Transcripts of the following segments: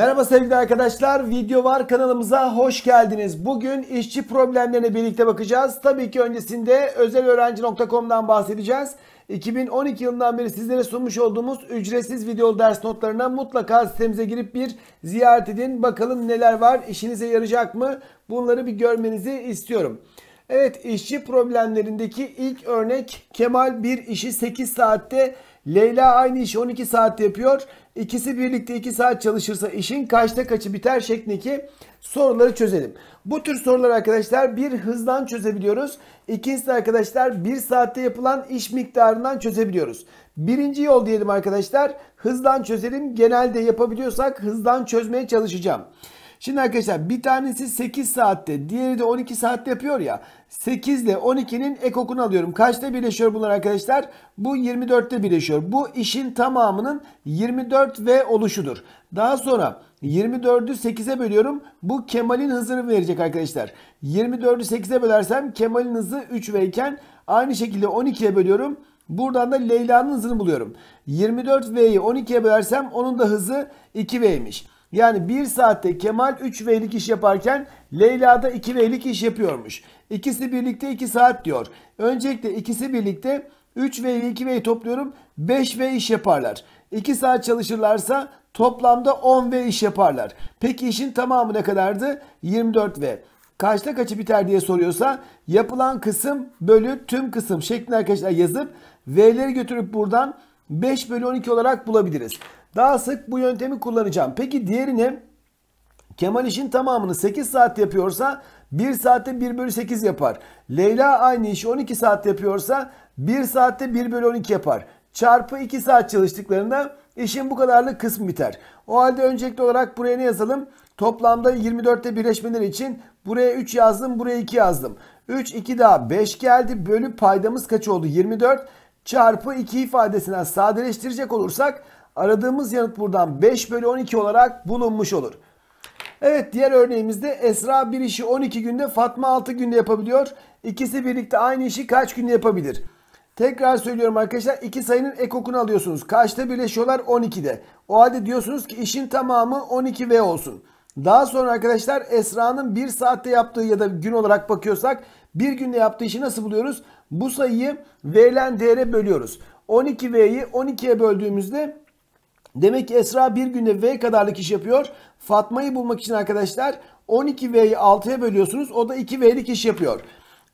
Merhaba sevgili arkadaşlar. Video var kanalımıza hoş geldiniz. Bugün işçi problemlerine birlikte bakacağız. Tabii ki öncesinde özelöğrenci.com'dan bahsedeceğiz. 2012 yılından beri sizlere sunmuş olduğumuz ücretsiz video ders notlarına mutlaka sitemize girip bir ziyaret edin. Bakalım neler var, işinize yarayacak mı? Bunları bir görmenizi istiyorum. Evet işçi problemlerindeki ilk örnek Kemal bir işi 8 saatte Leyla aynı işi 12 saatte yapıyor ikisi birlikte 2 saat çalışırsa işin kaçta kaçı biter şeklindeki soruları çözelim. Bu tür sorular arkadaşlar bir hızdan çözebiliyoruz. İkincisi arkadaşlar bir saatte yapılan iş miktarından çözebiliyoruz. Birinci yol diyelim arkadaşlar hızdan çözelim. Genelde yapabiliyorsak hızdan çözmeye çalışacağım. Şimdi arkadaşlar bir tanesi 8 saatte diğeri de 12 saatte yapıyor ya. 8 ile 12'nin ekokunu alıyorum. Kaçta birleşiyor bunlar arkadaşlar? Bu 24'te birleşiyor. Bu işin tamamının 24 ve oluşudur. Daha sonra 24'ü 8'e bölüyorum. Bu Kemal'in hızını verecek arkadaşlar. 24'ü 8'e bölersem Kemal'in hızı 3 v aynı şekilde 12'ye bölüyorum. Buradan da Leyla'nın hızını buluyorum. 24V'yi 12'ye bölersem onun da hızı 2V'ymiş. Yani 1 saatte Kemal 3 V'lik iş yaparken Leyla da 2 V'lik iş yapıyormuş. İkisi birlikte 2 saat diyor. Öncelikle ikisi birlikte 3 ve 2 V'yi topluyorum 5 V iş yaparlar. 2 saat çalışırlarsa toplamda 10 V iş yaparlar. Peki işin tamamı ne kadardı? 24 V kaçta kaçı biter diye soruyorsa yapılan kısım bölü tüm kısım şeklinde arkadaşlar yazıp V'leri götürüp buradan 5 bölü 12 olarak bulabiliriz. Daha sık bu yöntemi kullanacağım. Peki diğeri ne? Kemal işin tamamını 8 saat yapıyorsa 1 saatte 1 bölü 8 yapar. Leyla aynı işi 12 saat yapıyorsa 1 saatte 1 bölü 12 yapar. Çarpı 2 saat çalıştıklarında işin bu kadarlık kısmı biter. O halde öncelikli olarak buraya ne yazalım? Toplamda 24'te birleşmeleri için buraya 3 yazdım buraya 2 yazdım. 3 2 daha 5 geldi bölü paydamız kaç oldu? 24 çarpı 2 ifadesinden sadeleştirecek olursak Aradığımız yanıt buradan 5 bölü 12 olarak bulunmuş olur. Evet diğer örneğimizde Esra bir işi 12 günde Fatma 6 günde yapabiliyor. İkisi birlikte aynı işi kaç günde yapabilir? Tekrar söylüyorum arkadaşlar iki sayının ekokunu alıyorsunuz. Kaçta birleşiyorlar? 12'de. O halde diyorsunuz ki işin tamamı 12V olsun. Daha sonra arkadaşlar Esra'nın bir saatte yaptığı ya da gün olarak bakıyorsak bir günde yaptığı işi nasıl buluyoruz? Bu sayıyı V'len D'ye bölüyoruz. 12V'yi 12'ye böldüğümüzde Demek ki Esra bir günde V kadarlık iş yapıyor. Fatma'yı bulmak için arkadaşlar 12V'yi 6'ya bölüyorsunuz. O da 2V'lik iş yapıyor.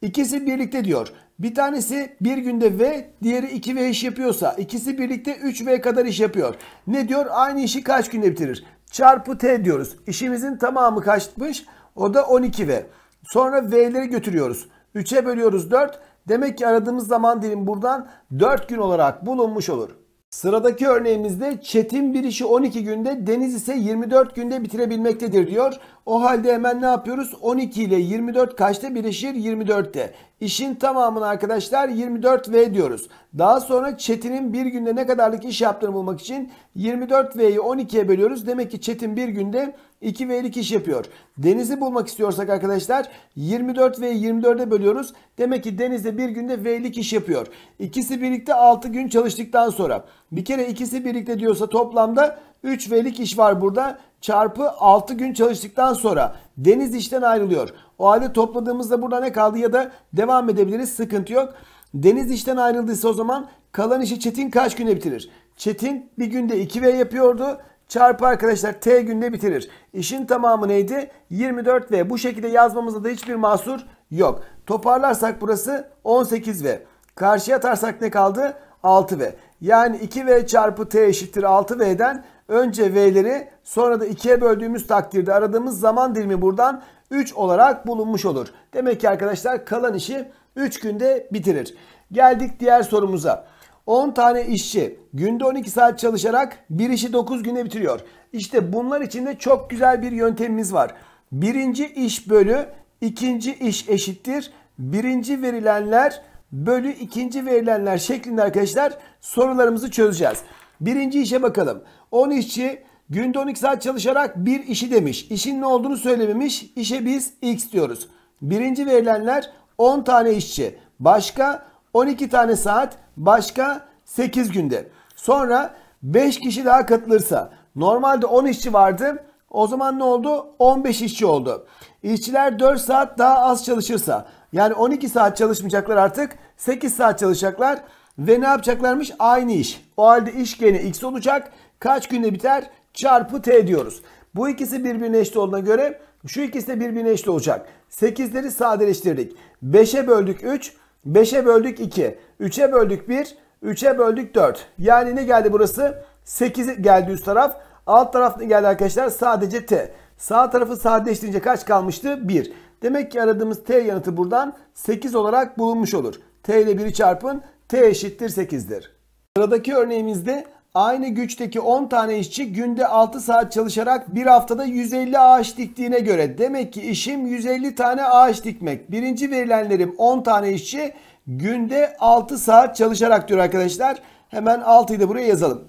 İkisi birlikte diyor. Bir tanesi bir günde V, diğeri 2V iş yapıyorsa ikisi birlikte 3V kadar iş yapıyor. Ne diyor? Aynı işi kaç günde bitirir? Çarpı T diyoruz. İşimizin tamamı kaçmış? O da 12V. Sonra V'leri götürüyoruz. 3'e bölüyoruz 4. Demek ki aradığımız zaman dilim buradan 4 gün olarak bulunmuş olur. Sıradaki örneğimizde Çetin bir işi 12 günde, Deniz ise 24 günde bitirebilmektedir diyor. O halde hemen ne yapıyoruz? 12 ile 24 kaçta birleşir? 24'te. İşin tamamını arkadaşlar 24V diyoruz. Daha sonra Çetin'in bir günde ne kadarlık iş yaptığını bulmak için 24V'yi 12'ye bölüyoruz. Demek ki Çetin bir günde 2 ve 2 iş yapıyor. Denizi bulmak istiyorsak arkadaşlar 24 ve 24'e bölüyoruz. Demek ki denizde bir günde V'lik iş yapıyor. İkisi birlikte 6 gün çalıştıktan sonra. Bir kere ikisi birlikte diyorsa toplamda 3 V'lik iş var burada. Çarpı 6 gün çalıştıktan sonra deniz işten ayrılıyor. O halde topladığımızda burada ne kaldı ya da devam edebiliriz sıkıntı yok. Deniz işten ayrıldıysa o zaman kalan işi Çetin kaç güne bitirir? Çetin bir günde 2V yapıyordu çarpı arkadaşlar t günde bitirir. İşin tamamı neydi? 24V. Bu şekilde yazmamızda da hiçbir mahsur yok. Toparlarsak burası 18V. Karşıya atarsak ne kaldı? 6V. Yani 2V çarpı T eşittir 6V'den önce V'leri sonra da 2'ye böldüğümüz takdirde aradığımız zaman dilimi buradan 3 olarak bulunmuş olur. Demek ki arkadaşlar kalan işi 3 günde bitirir. Geldik diğer sorumuza. 10 tane işçi günde 12 saat çalışarak bir işi 9 güne bitiriyor. İşte bunlar için de çok güzel bir yöntemimiz var. Birinci iş bölü ikinci iş eşittir. Birinci verilenler bölü ikinci verilenler şeklinde arkadaşlar sorularımızı çözeceğiz. Birinci işe bakalım. 10 işçi günde 12 saat çalışarak bir işi demiş. İşin ne olduğunu söylememiş. İşe biz x diyoruz. Birinci verilenler 10 tane işçi. Başka 12 tane saat başka 8 günde. Sonra 5 kişi daha katılırsa normalde 10 işçi vardı. O zaman ne oldu? 15 işçi oldu. İşçiler 4 saat daha az çalışırsa yani 12 saat çalışmayacaklar artık 8 saat çalışacaklar ve ne yapacaklarmış? Aynı iş. O halde iş gene x olacak. Kaç günde biter? Çarpı t diyoruz. Bu ikisi birbirine eşit olduğuna göre şu ikisi de birbirine eşit olacak. 8'leri sadeleştirdik. 5'e böldük 3. 5'e böldük 2. 3'e böldük 1. 3'e böldük 4. Yani ne geldi burası? 8 geldi üst taraf. Alt taraf ne geldi arkadaşlar? Sadece t. Sağ tarafı sadeleştirince kaç kalmıştı? 1. Demek ki aradığımız t yanıtı buradan 8 olarak bulunmuş olur. t ile 1'i çarpın. t eşittir 8'dir. Sıradaki örneğimizde Aynı güçteki 10 tane işçi günde 6 saat çalışarak bir haftada 150 ağaç diktiğine göre demek ki işim 150 tane ağaç dikmek. Birinci verilenlerim 10 tane işçi günde 6 saat çalışarak diyor arkadaşlar. Hemen 6'yı da buraya yazalım.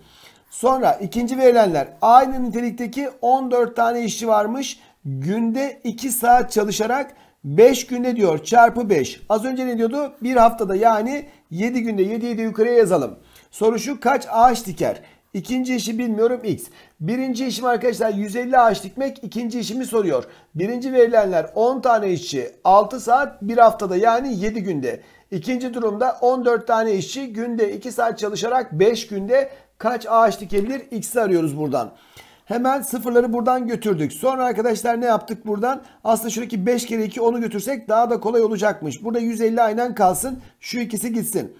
Sonra ikinci verilenler aynı nitelikteki 14 tane işçi varmış. Günde 2 saat çalışarak 5 günde diyor çarpı 5. Az önce ne diyordu? Bir haftada yani 7 günde 7 7 yukarıya yazalım. Soru şu kaç ağaç diker? İkinci işi bilmiyorum x. Birinci işim arkadaşlar 150 ağaç dikmek. İkinci işimi soruyor. Birinci verilenler 10 tane işçi 6 saat 1 haftada yani 7 günde. İkinci durumda 14 tane işçi günde 2 saat çalışarak 5 günde kaç ağaç dikebilir? X'i arıyoruz buradan. Hemen sıfırları buradan götürdük. Sonra arkadaşlar ne yaptık buradan? Aslında şuradaki 5 kere 2 onu götürsek daha da kolay olacakmış. Burada 150 aynen kalsın. Şu ikisi gitsin.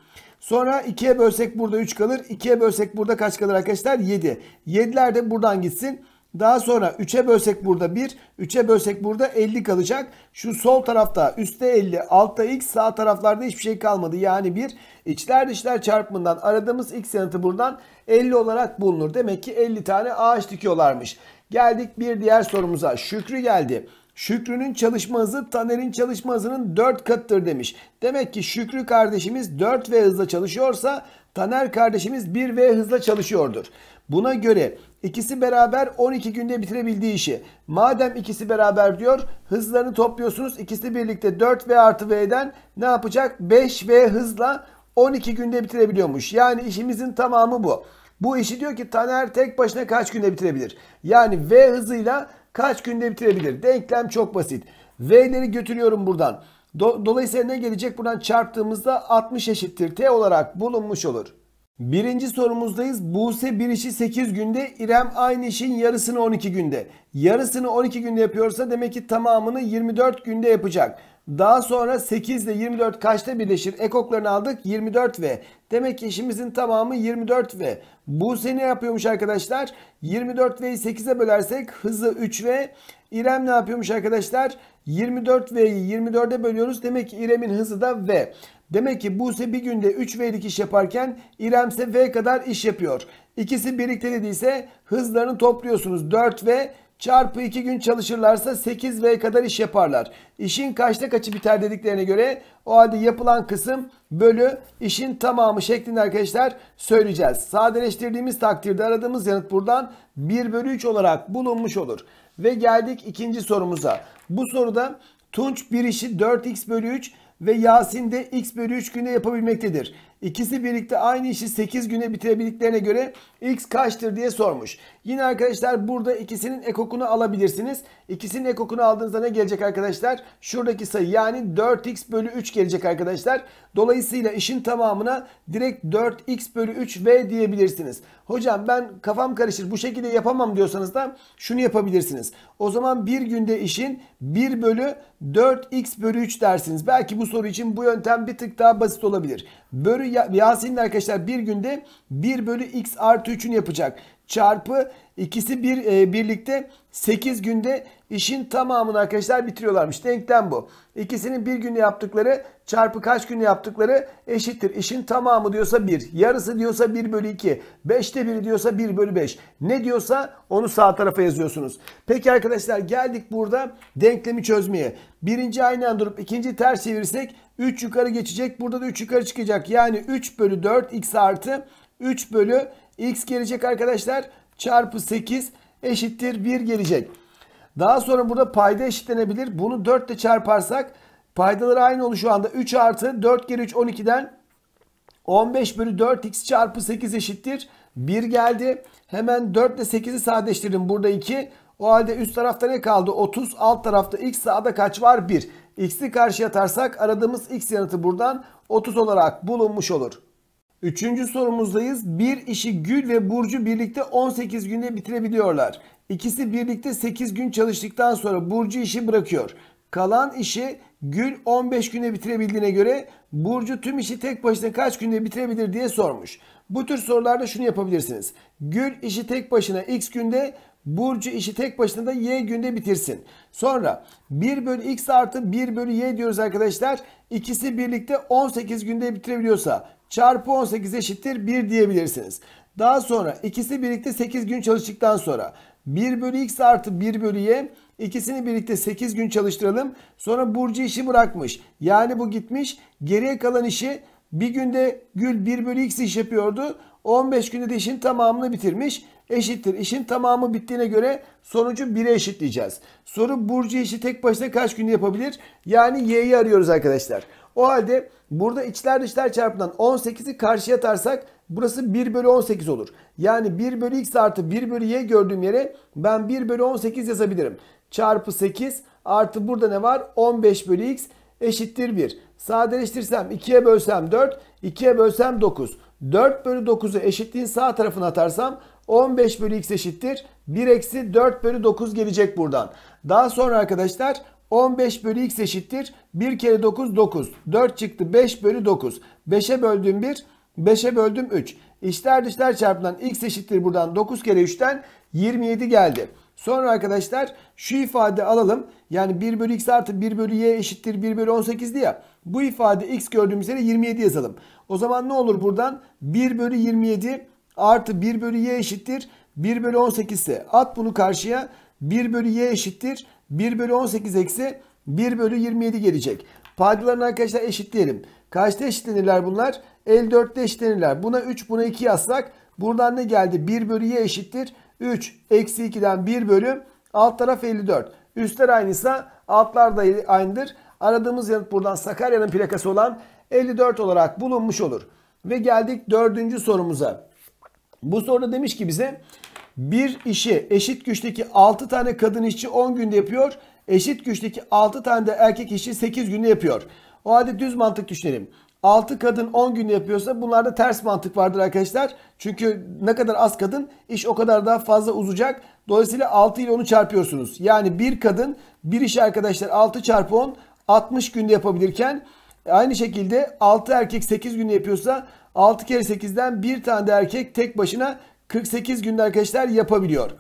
Sonra 2'ye bölsek burada 3 kalır. 2'ye bölsek burada kaç kalır arkadaşlar? 7. 7'ler de buradan gitsin. Daha sonra 3'e bölsek burada 1, 3'e bölsek burada 50 kalacak. Şu sol tarafta üstte 50, altta x, sağ taraflarda hiçbir şey kalmadı. Yani 1 içler dışlar çarpımından aradığımız x yanıtı buradan 50 olarak bulunur. Demek ki 50 tane ağaç dikiyorlarmış. Geldik bir diğer sorumuza. Şükrü geldi. Şükrü'nün çalışma hızı Taner'in çalışma hızının 4 katıdır demiş. Demek ki Şükrü kardeşimiz 4 ve hızla çalışıyorsa Taner kardeşimiz 1 ve hızla çalışıyordur. Buna göre ikisi beraber 12 günde bitirebildiği işi. Madem ikisi beraber diyor hızlarını topluyorsunuz. ikisi birlikte 4 ve artı V'den ne yapacak? 5 ve hızla 12 günde bitirebiliyormuş. Yani işimizin tamamı bu. Bu işi diyor ki Taner tek başına kaç günde bitirebilir? Yani V hızıyla kaç günde bitirebilir? Denklem çok basit. V'leri götürüyorum buradan. Do Dolayısıyla ne gelecek? Buradan çarptığımızda 60 eşittir T olarak bulunmuş olur. Birinci sorumuzdayız. Buse bir işi 8 günde, İrem aynı işin yarısını 12 günde. Yarısını 12 günde yapıyorsa demek ki tamamını 24 günde yapacak. Daha sonra 8 ile 24 kaçta birleşir? Ekoklarını aldık 24 ve. Demek ki işimizin tamamı 24 ve. Bu seni yapıyormuş arkadaşlar? 24 ve 8'e bölersek hızı 3 ve. İrem ne yapıyormuş arkadaşlar? 24 V'yi 24'e bölüyoruz. Demek ki İrem'in hızı da V. Demek ki Buse bir günde 3 V'lik iş yaparken İrem ise V kadar iş yapıyor. İkisi birlikte dediyse hızlarını topluyorsunuz. 4 V Çarpı 2 gün çalışırlarsa 8 V kadar iş yaparlar. İşin kaçta kaçı biter dediklerine göre o halde yapılan kısım bölü işin tamamı şeklinde arkadaşlar söyleyeceğiz. Sadeleştirdiğimiz takdirde aradığımız yanıt buradan 1 bölü 3 olarak bulunmuş olur. Ve geldik ikinci sorumuza. Bu soruda Tunç bir işi 4x bölü 3 ve Yasin de x bölü 3 günde yapabilmektedir. İkisi birlikte aynı işi 8 güne bitirebildiklerine göre x kaçtır diye sormuş. Yine arkadaşlar burada ikisinin ekokunu alabilirsiniz. İkisinin ekokunu aldığınızda ne gelecek arkadaşlar? Şuradaki sayı yani 4x bölü 3 gelecek arkadaşlar. Dolayısıyla işin tamamına direkt 4x bölü 3v diyebilirsiniz. Hocam ben kafam karışır bu şekilde yapamam diyorsanız da şunu yapabilirsiniz. O zaman bir günde işin 1 bölü 4x bölü 3 dersiniz. Belki bu soru için bu yöntem bir tık daha basit olabilir. Bölü Yasin de arkadaşlar bir günde 1 bölü x artı 3'ün yapacak çarpı ikisi bir e, birlikte 8 günde işin tamamını arkadaşlar bitiriyorlarmış. Denklem bu. İkisinin bir günde yaptıkları çarpı kaç günde yaptıkları eşittir. İşin tamamı diyorsa 1. Yarısı diyorsa 1 bölü 2. 5'te 1 diyorsa 1 bölü 5. Ne diyorsa onu sağ tarafa yazıyorsunuz. Peki arkadaşlar geldik burada denklemi çözmeye. Birinci aynen durup ikinci ters çevirirsek 3 yukarı geçecek. Burada da 3 yukarı çıkacak. Yani 3 bölü 4 x artı 3 bölü x gelecek arkadaşlar çarpı 8 eşittir 1 gelecek. Daha sonra burada payda eşitlenebilir. Bunu 4 ile çarparsak paydaları aynı olur şu anda. 3 artı 4 geri 3 12'den 15 bölü 4x çarpı 8 eşittir. 1 geldi. Hemen 4 ile 8'i sadeleştirdim. Burada 2. O halde üst tarafta ne kaldı? 30. Alt tarafta x sağda kaç var? 1. X'i karşıya atarsak aradığımız x yanıtı buradan 30 olarak bulunmuş olur. Üçüncü sorumuzdayız. Bir işi Gül ve Burcu birlikte 18 günde bitirebiliyorlar. İkisi birlikte 8 gün çalıştıktan sonra Burcu işi bırakıyor. Kalan işi Gül 15 günde bitirebildiğine göre Burcu tüm işi tek başına kaç günde bitirebilir diye sormuş. Bu tür sorularda şunu yapabilirsiniz. Gül işi tek başına x günde, Burcu işi tek başına da y günde bitirsin. Sonra 1 bölü x artı 1 bölü y diyoruz arkadaşlar. İkisi birlikte 18 günde bitirebiliyorsa çarpı 18 eşittir 1 diyebilirsiniz. Daha sonra ikisi birlikte 8 gün çalıştıktan sonra 1 bölü x artı 1 bölü y ikisini birlikte 8 gün çalıştıralım. Sonra Burcu işi bırakmış. Yani bu gitmiş. Geriye kalan işi bir günde Gül 1 bölü x iş yapıyordu. 15 günde de işin tamamını bitirmiş. Eşittir. İşin tamamı bittiğine göre sonucu 1'e eşitleyeceğiz. Soru Burcu işi tek başına kaç günde yapabilir? Yani y'yi arıyoruz arkadaşlar. O halde burada içler dışlar çarpımından 18'i karşıya atarsak burası 1 bölü 18 olur. Yani 1 bölü x artı 1 bölü y gördüğüm yere ben 1 bölü 18 yazabilirim. Çarpı 8 artı burada ne var? 15 bölü x eşittir 1. Sadeleştirsem 2'ye bölsem 4, 2'ye bölsem 9. 4 bölü 9'u eşitliğin sağ tarafına atarsam 15 bölü x eşittir. 1 eksi 4 bölü 9 gelecek buradan. Daha sonra arkadaşlar 15 bölü x eşittir. 1 kere 9 9. 4 çıktı 5 bölü 9. 5'e böldüm 1. 5'e böldüm 3. İçler dışlar çarpılan x eşittir buradan 9 kere 3'ten 27 geldi. Sonra arkadaşlar şu ifade alalım. Yani 1 bölü x artı 1 bölü y eşittir 1 bölü 18'di ya. Bu ifade x gördüğümüz yere 27 yazalım. O zaman ne olur buradan 1 bölü 27 artı 1 bölü y eşittir 1 bölü 18 ise at bunu karşıya 1 bölü y eşittir 1 bölü 18 eksi 1 bölü 27 gelecek. Paydalarını arkadaşlar eşitleyelim. Kaçta eşitlenirler bunlar? 54'te eşitlenirler. Buna 3 buna 2 yazsak buradan ne geldi? 1 bölü y eşittir. 3 eksi 2'den 1 bölü alt taraf 54. Üstler aynıysa altlar da aynıdır. Aradığımız yanıt buradan Sakarya'nın plakası olan 54 olarak bulunmuş olur. Ve geldik dördüncü sorumuza. Bu soruda demiş ki bize bir işi eşit güçteki 6 tane kadın işçi 10 günde yapıyor. Eşit güçteki 6 tane de erkek işçi 8 günde yapıyor. O halde düz mantık düşünelim. 6 kadın 10 günde yapıyorsa bunlarda ters mantık vardır arkadaşlar. Çünkü ne kadar az kadın iş o kadar daha fazla uzayacak. Dolayısıyla 6 ile onu çarpıyorsunuz. Yani bir kadın bir iş arkadaşlar 6 çarpı 10 60 günde yapabilirken aynı şekilde 6 erkek 8 günde yapıyorsa 6 kere 8'den bir tane de erkek tek başına 48 günde arkadaşlar yapabiliyor.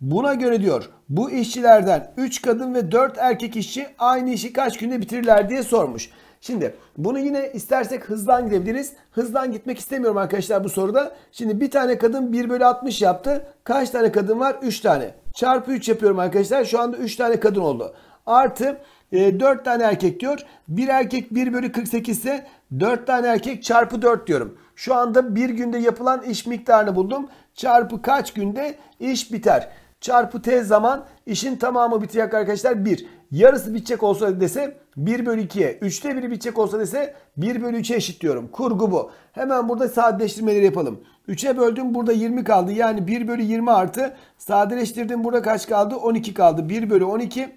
Buna göre diyor bu işçilerden 3 kadın ve 4 erkek işçi aynı işi kaç günde bitirirler diye sormuş. Şimdi bunu yine istersek hızdan gidebiliriz. Hızdan gitmek istemiyorum arkadaşlar bu soruda. Şimdi bir tane kadın 1 bölü 60 yaptı. Kaç tane kadın var? 3 tane. Çarpı 3 yapıyorum arkadaşlar. Şu anda 3 tane kadın oldu. Artı e, ee, 4 tane erkek diyor. Bir erkek 1 bölü 48 ise 4 tane erkek çarpı 4 diyorum. Şu anda bir günde yapılan iş miktarını buldum. Çarpı kaç günde iş biter. Çarpı t zaman işin tamamı bitecek arkadaşlar 1. Yarısı bitecek olsa dese 1 bölü 2'ye. 3'te 1'i bitecek olsa dese 1 bölü 3'e diyorum Kurgu bu. Hemen burada sadeleştirmeleri yapalım. 3'e böldüm burada 20 kaldı. Yani 1 bölü 20 artı sadeleştirdim burada kaç kaldı? 12 kaldı. 1 bölü 12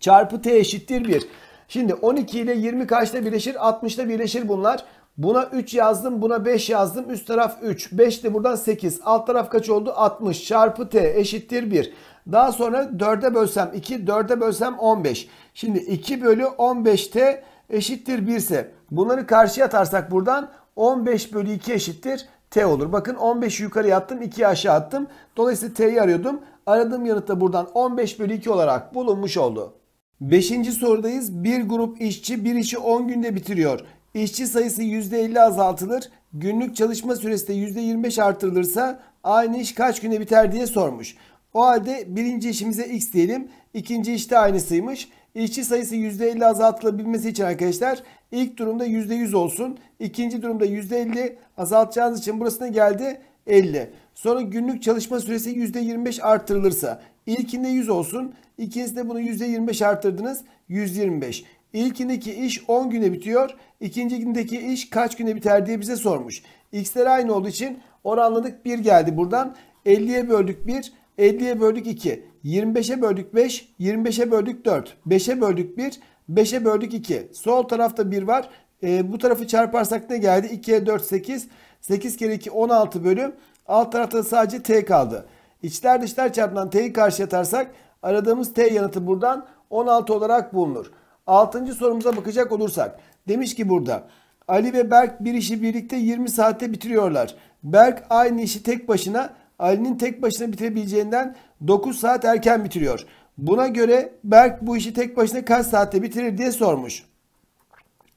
Çarpı t eşittir 1. Şimdi 12 ile 20 kaçta birleşir? 60'ta birleşir bunlar. Buna 3 yazdım buna 5 yazdım. Üst taraf 3. 5 de buradan 8. Alt taraf kaç oldu? 60 çarpı t eşittir 1. Daha sonra 4'e bölsem 2 4'e bölsem 15. Şimdi 2 bölü 15t eşittir 1 ise bunları karşıya atarsak buradan 15 bölü 2 eşittir t olur. Bakın 15'i yukarı attım 2'yi aşağı attım. Dolayısıyla t'yi arıyordum. Aradığım yanıt da buradan 15 bölü 2 olarak bulunmuş oldu. Beşinci sorudayız. Bir grup işçi bir işi 10 günde bitiriyor. İşçi sayısı %50 azaltılır. Günlük çalışma süresi de %25 artırılırsa aynı iş kaç günde biter diye sormuş. O halde birinci işimize x diyelim. İkinci işte aynısıymış. İşçi sayısı %50 azaltılabilmesi için arkadaşlar ilk durumda %100 olsun. İkinci durumda %50 azaltacağınız için burasına geldi 50. Sonra günlük çalışma süresi %25 artırılırsa ilkinde 100 olsun. İkincisi de bunu %25 arttırdınız. 125. İlkindeki iş 10 güne bitiyor. İkincindeki iş kaç güne biter diye bize sormuş. X'ler aynı olduğu için oranladık 1 geldi buradan. 50'ye böldük 1, 50'ye böldük 2, 25'e böldük 5, 25'e böldük 4, 5'e böldük 1, 5'e böldük 2. Sol tarafta 1 var. E, bu tarafı çarparsak ne geldi? 2'ye 4, 8. 8 kere 2, 16 bölü. Alt tarafta sadece T kaldı. İçler dışlar çarpılan T'yi karşı atarsak Aradığımız T yanıtı buradan 16 olarak bulunur. 6. sorumuza bakacak olursak. Demiş ki burada Ali ve Berk bir işi birlikte 20 saatte bitiriyorlar. Berk aynı işi tek başına Ali'nin tek başına bitirebileceğinden 9 saat erken bitiriyor. Buna göre Berk bu işi tek başına kaç saatte bitirir diye sormuş.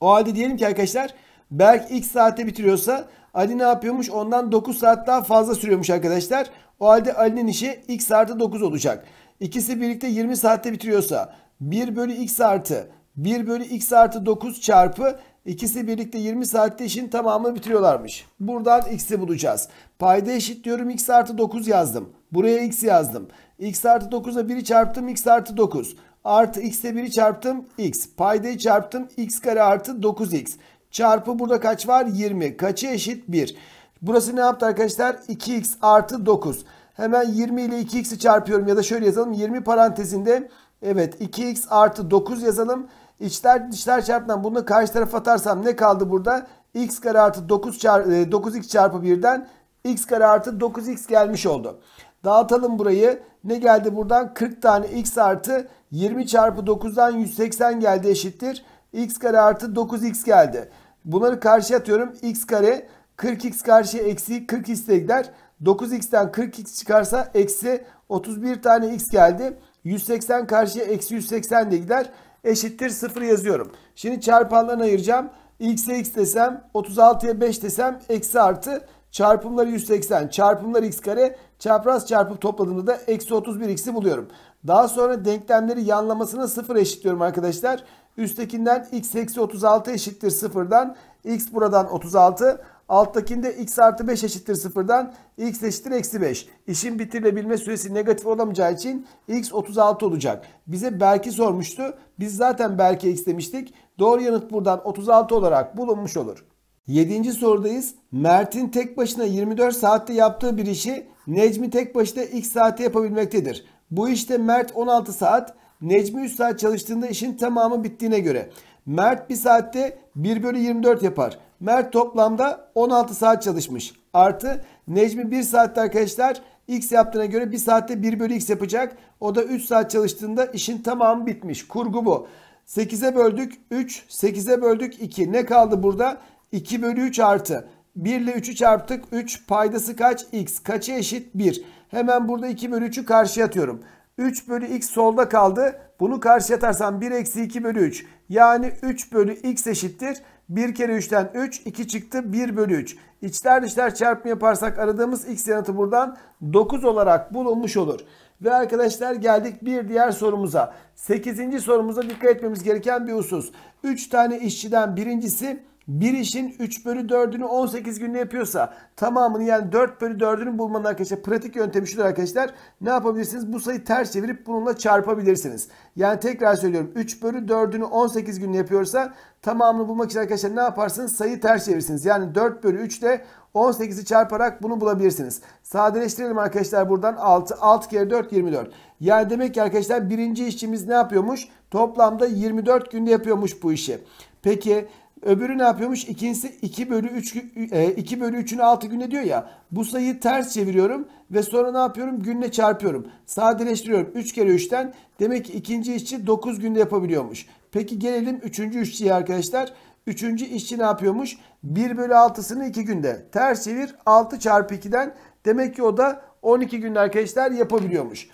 O halde diyelim ki arkadaşlar Berk ilk saatte bitiriyorsa Ali ne yapıyormuş? Ondan 9 saat daha fazla sürüyormuş arkadaşlar. O halde Ali'nin işi ilk saatte 9 olacak. İkisi birlikte 20 saatte bitiriyorsa 1 bölü x artı 1 bölü x artı 9 çarpı ikisi birlikte 20 saatte işin tamamını bitiriyorlarmış. Buradan x'i bulacağız. Payda eşit diyorum x artı 9 yazdım. Buraya x yazdım. x artı 9'a 1'i çarptım x artı 9. Artı x'e 1'i çarptım x. Paydayı çarptım x kare artı 9x. Çarpı burada kaç var? 20. Kaçı eşit? 1. Burası ne yaptı arkadaşlar? 2x artı 9. 9. Hemen 20 ile 2x'i çarpıyorum ya da şöyle yazalım. 20 parantezinde evet 2x artı 9 yazalım. İçler dışlar çarptan bunu karşı tarafa atarsam ne kaldı burada? x kare artı 9 çarp, 9x çarpı 1'den x kare artı 9x gelmiş oldu. Dağıtalım burayı. Ne geldi buradan? 40 tane x artı 20 çarpı 9'dan 180 geldi eşittir. x kare artı 9x geldi. Bunları karşıya atıyorum. x kare 40x karşıya eksi 40 istekler. 9x'ten 40x çıkarsa eksi 31 tane x geldi. 180 karşıya eksi 180 de gider. Eşittir 0 yazıyorum. Şimdi çarpanlarını ayıracağım. x'e x desem 36'ya 5 desem eksi artı çarpımları 180 çarpımları x kare çapraz çarpıp topladığımda da eksi 31x'i buluyorum. Daha sonra denklemleri yanlamasına 0 eşitliyorum arkadaşlar. Üsttekinden x eksi 36 eşittir 0'dan x buradan 36 Alttakinde x artı 5 eşittir 0'dan x eşittir eksi 5. İşin bitirilebilme süresi negatif olamayacağı için x 36 olacak. Bize Berk'i sormuştu. Biz zaten Berk'e x demiştik. Doğru yanıt buradan 36 olarak bulunmuş olur. 7. sorudayız. Mert'in tek başına 24 saatte yaptığı bir işi Necmi tek başına x saate yapabilmektedir. Bu işte Mert 16 saat, Necmi 3 saat çalıştığında işin tamamı bittiğine göre. Mert 1 saatte 1 bölü 24 yapar. Mert toplamda 16 saat çalışmış. Artı Necmi 1 saatte arkadaşlar x yaptığına göre 1 saatte 1 bölü x yapacak. O da 3 saat çalıştığında işin tamamı bitmiş. Kurgu bu. 8'e böldük 3, 8'e böldük 2. Ne kaldı burada? 2 bölü 3 artı. 1 ile 3'ü çarptık. 3 paydası kaç? X. Kaçı eşit? 1. Hemen burada 2 bölü 3'ü karşıya atıyorum. 3 bölü x solda kaldı. Bunu karşıya atarsam 1 eksi 2 bölü 3. Yani 3 bölü x eşittir. 1 kere 3'ten 3, 2 çıktı 1 bölü 3. İçler dışlar çarpımı yaparsak aradığımız x yanıtı buradan 9 olarak bulunmuş olur. Ve arkadaşlar geldik bir diğer sorumuza. 8. sorumuza dikkat etmemiz gereken bir husus. 3 tane işçiden birincisi bir işin 3 bölü 4'ünü 18 günde yapıyorsa tamamını yani 4 bölü 4'ünü bulmanın arkadaşlar pratik yöntemi şudur arkadaşlar. Ne yapabilirsiniz? Bu sayı ters çevirip bununla çarpabilirsiniz. Yani tekrar söylüyorum 3 bölü 4'ünü 18 günde yapıyorsa tamamını bulmak için arkadaşlar ne yaparsınız? Sayı ters çevirirsiniz. Yani 4 bölü 3 ile 18'i çarparak bunu bulabilirsiniz. Sadeleştirelim arkadaşlar buradan 6. 6 kere 4 24. Yani demek ki arkadaşlar birinci işçimiz ne yapıyormuş? Toplamda 24 günde yapıyormuş bu işi. Peki Öbürü ne yapıyormuş? İkincisi 2 bölü 3 2 e, bölü 3'ünü 6 günde diyor ya. Bu sayıyı ters çeviriyorum ve sonra ne yapıyorum? Günle çarpıyorum. Sadeleştiriyorum. 3 kere 3'ten demek ki ikinci işçi 9 günde yapabiliyormuş. Peki gelelim 3. işçiye arkadaşlar. 3. işçi ne yapıyormuş? 1 bölü 6'sını 2 günde. Ters çevir 6 çarpı 2'den demek ki o da 12 günde arkadaşlar yapabiliyormuş.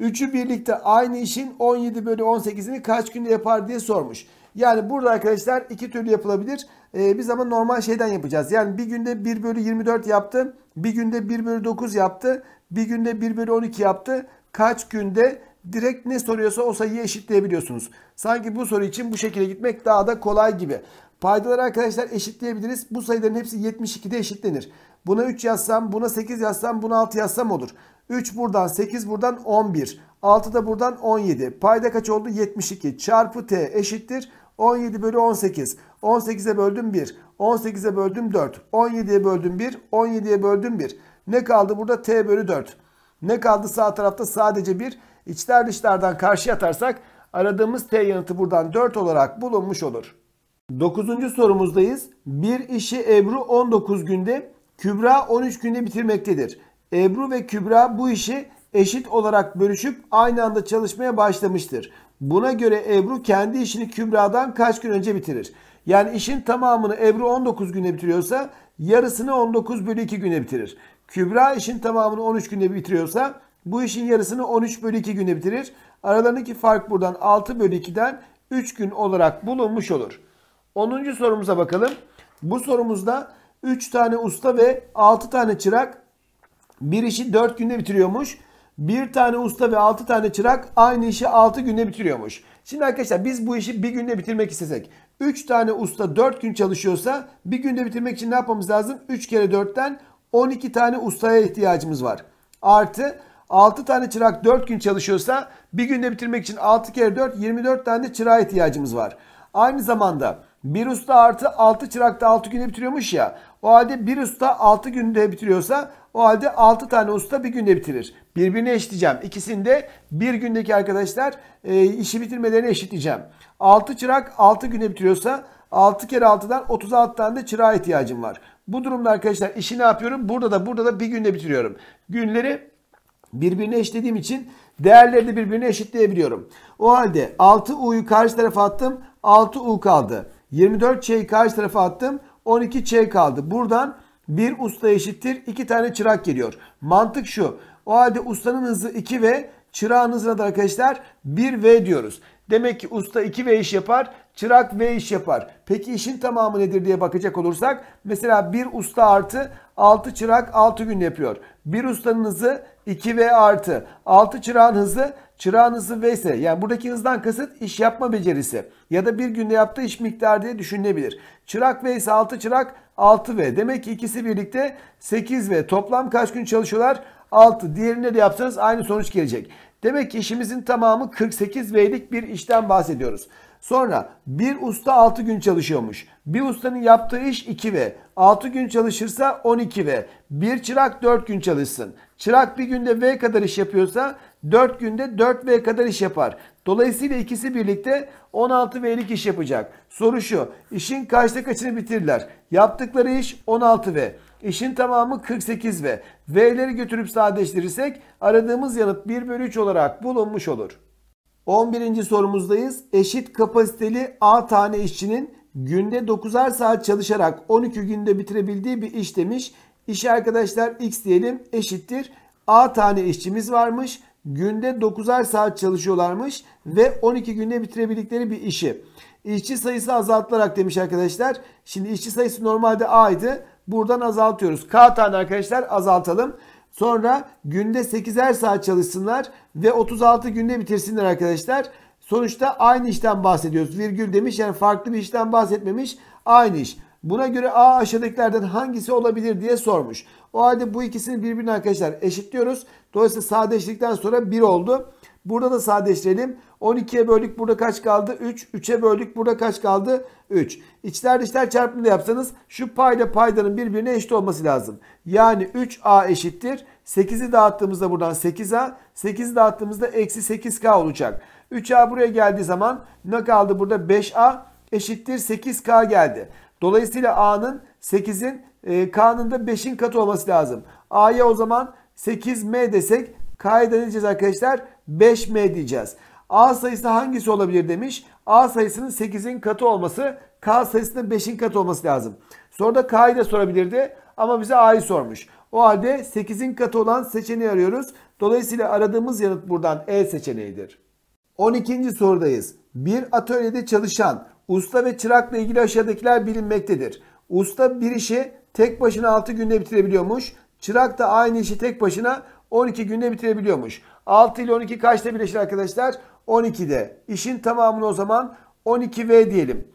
Üçü birlikte aynı işin 17 bölü 18'ini kaç günde yapar diye sormuş. Yani burada arkadaşlar iki türlü yapılabilir. E, biz ama normal şeyden yapacağız. Yani bir günde 1 bölü 24 yaptı. Bir günde 1 bölü 9 yaptı. Bir günde 1 bölü 12 yaptı. Kaç günde direkt ne soruyorsa o sayıyı eşitleyebiliyorsunuz. Sanki bu soru için bu şekilde gitmek daha da kolay gibi. Paydaları arkadaşlar eşitleyebiliriz. Bu sayıların hepsi 72'de eşitlenir. Buna 3 yazsam, buna 8 yazsam, buna 6 yazsam olur. 3 buradan 8 buradan 11. 6 da buradan 17. Payda kaç oldu? 72. Çarpı t eşittir. 17 bölü 18. 18'e böldüm 1. 18'e böldüm 4. 17'ye böldüm 1. 17'ye böldüm 1. Ne kaldı burada? T bölü 4. Ne kaldı sağ tarafta? Sadece 1. İçler dışlardan karşı atarsak aradığımız T yanıtı buradan 4 olarak bulunmuş olur. 9. sorumuzdayız. Bir işi Ebru 19 günde, Kübra 13 günde bitirmektedir. Ebru ve Kübra bu işi eşit olarak bölüşüp aynı anda çalışmaya başlamıştır. Buna göre Ebru kendi işini Kübra'dan kaç gün önce bitirir? Yani işin tamamını Ebru 19 güne bitiriyorsa yarısını 19 bölü 2 güne bitirir. Kübra işin tamamını 13 günde bitiriyorsa bu işin yarısını 13 bölü 2 güne bitirir. Aralarındaki fark buradan 6 bölü 2'den 3 gün olarak bulunmuş olur. 10. sorumuza bakalım. Bu sorumuzda 3 tane usta ve 6 tane çırak bir işi 4 günde bitiriyormuş. Bir tane usta ve 6 tane çırak aynı işi 6 günde bitiriyormuş. Şimdi arkadaşlar biz bu işi bir günde bitirmek istesek 3 tane usta 4 gün çalışıyorsa bir günde bitirmek için ne yapmamız lazım? 3 kere 4'ten 12 tane ustaya ihtiyacımız var. Artı 6 tane çırak 4 gün çalışıyorsa bir günde bitirmek için 6 kere 4 24 tane de çırağa ihtiyacımız var. Aynı zamanda bir usta artı 6 çırak da 6 günde bitiriyormuş ya. O halde bir usta 6 günde bitiriyorsa o halde 6 tane usta bir günde bitirir. Birbirine eşitleyeceğim. İkisini de bir gündeki arkadaşlar e, işi bitirmelerini eşitleyeceğim. 6 çırak 6 günde bitiriyorsa 6 kere 6'dan 36 tane de çırağa ihtiyacım var. Bu durumda arkadaşlar işi ne yapıyorum? Burada da burada da bir günde bitiriyorum. Günleri birbirine eşlediğim için değerleri de birbirine eşitleyebiliyorum. O halde 6U'yu karşı tarafa attım. 6U kaldı. 24Ç'yi karşı tarafa attım. 12Ç kaldı. Buradan bir usta eşittir 2 tane çırak geliyor. Mantık şu. O halde ustanın hızı 2 ve çırağın hızına da arkadaşlar 1V diyoruz. Demek ki usta 2V iş yapar çırak ve iş yapar. Peki işin tamamı nedir diye bakacak olursak mesela bir usta artı 6 çırak 6 gün yapıyor. Bir ustanın hızı 2V artı 6 çırağın hızı çırağın hızı V ise yani buradaki hızdan kasıt iş yapma becerisi ya da bir günde yaptığı iş miktarı diye düşünülebilir. Çırak V ise 6 çırak 6V demek ki ikisi birlikte 8V toplam kaç gün çalışıyorlar? 6 diğerinde de yapsanız aynı sonuç gelecek. Demek ki işimizin tamamı 48 V'lik bir işten bahsediyoruz. Sonra bir usta 6 gün çalışıyormuş. Bir ustanın yaptığı iş 2 ve 6 gün çalışırsa 12 ve bir çırak 4 gün çalışsın. Çırak bir günde V kadar iş yapıyorsa 4 günde 4V kadar iş yapar. Dolayısıyla ikisi birlikte 16V'lik iş yapacak. Soru şu, işin kaçta kaçını bitirirler? Yaptıkları iş 16V. İşin tamamı 48 v V'leri götürüp sadeleştirirsek aradığımız yanıt 1 bölü 3 olarak bulunmuş olur. 11. sorumuzdayız. Eşit kapasiteli A tane işçinin günde 9'ar saat çalışarak 12 günde bitirebildiği bir iş demiş. İş arkadaşlar x diyelim eşittir. A tane işçimiz varmış. Günde 9'ar saat çalışıyorlarmış ve 12 günde bitirebildikleri bir işi. İşçi sayısı azaltılarak demiş arkadaşlar. Şimdi işçi sayısı normalde A'ydı. Buradan azaltıyoruz. K tane arkadaşlar azaltalım. Sonra günde 8'er saat çalışsınlar ve 36 günde bitirsinler arkadaşlar. Sonuçta aynı işten bahsediyoruz. Virgül demiş yani farklı bir işten bahsetmemiş. Aynı iş. Buna göre A aşağıdakilerden hangisi olabilir diye sormuş. O halde bu ikisini birbirine arkadaşlar eşitliyoruz. Dolayısıyla sadeleştikten sonra 1 oldu. Burada da sadeleştirelim. 12'ye böldük burada kaç kaldı? 3. 3'e böldük burada kaç kaldı? 3. İçler dışlar çarpımını yapsanız şu payla paydanın birbirine eşit olması lazım. Yani 3A eşittir. 8'i dağıttığımızda buradan 8A. 8'i dağıttığımızda eksi 8K olacak. 3A buraya geldiği zaman ne kaldı burada? 5A eşittir 8K geldi. Dolayısıyla A'nın 8'in e, K'nın da 5'in katı olması lazım. A'ya o zaman 8M desek K'ya da ne diyeceğiz arkadaşlar? 5m diyeceğiz. A sayısı hangisi olabilir demiş. A sayısının 8'in katı olması, K sayısının 5'in katı olması lazım. Sonra da K'yı da sorabilirdi ama bize A'yı sormuş. O halde 8'in katı olan seçeneği arıyoruz. Dolayısıyla aradığımız yanıt buradan E seçeneğidir. 12. sorudayız. Bir atölyede çalışan usta ve çırakla ilgili aşağıdakiler bilinmektedir. Usta bir işi tek başına 6 günde bitirebiliyormuş. Çırak da aynı işi tek başına 12 günde bitirebiliyormuş. 6 ile 12 kaçta birleşir arkadaşlar? 12'de. İşin tamamını o zaman 12V diyelim.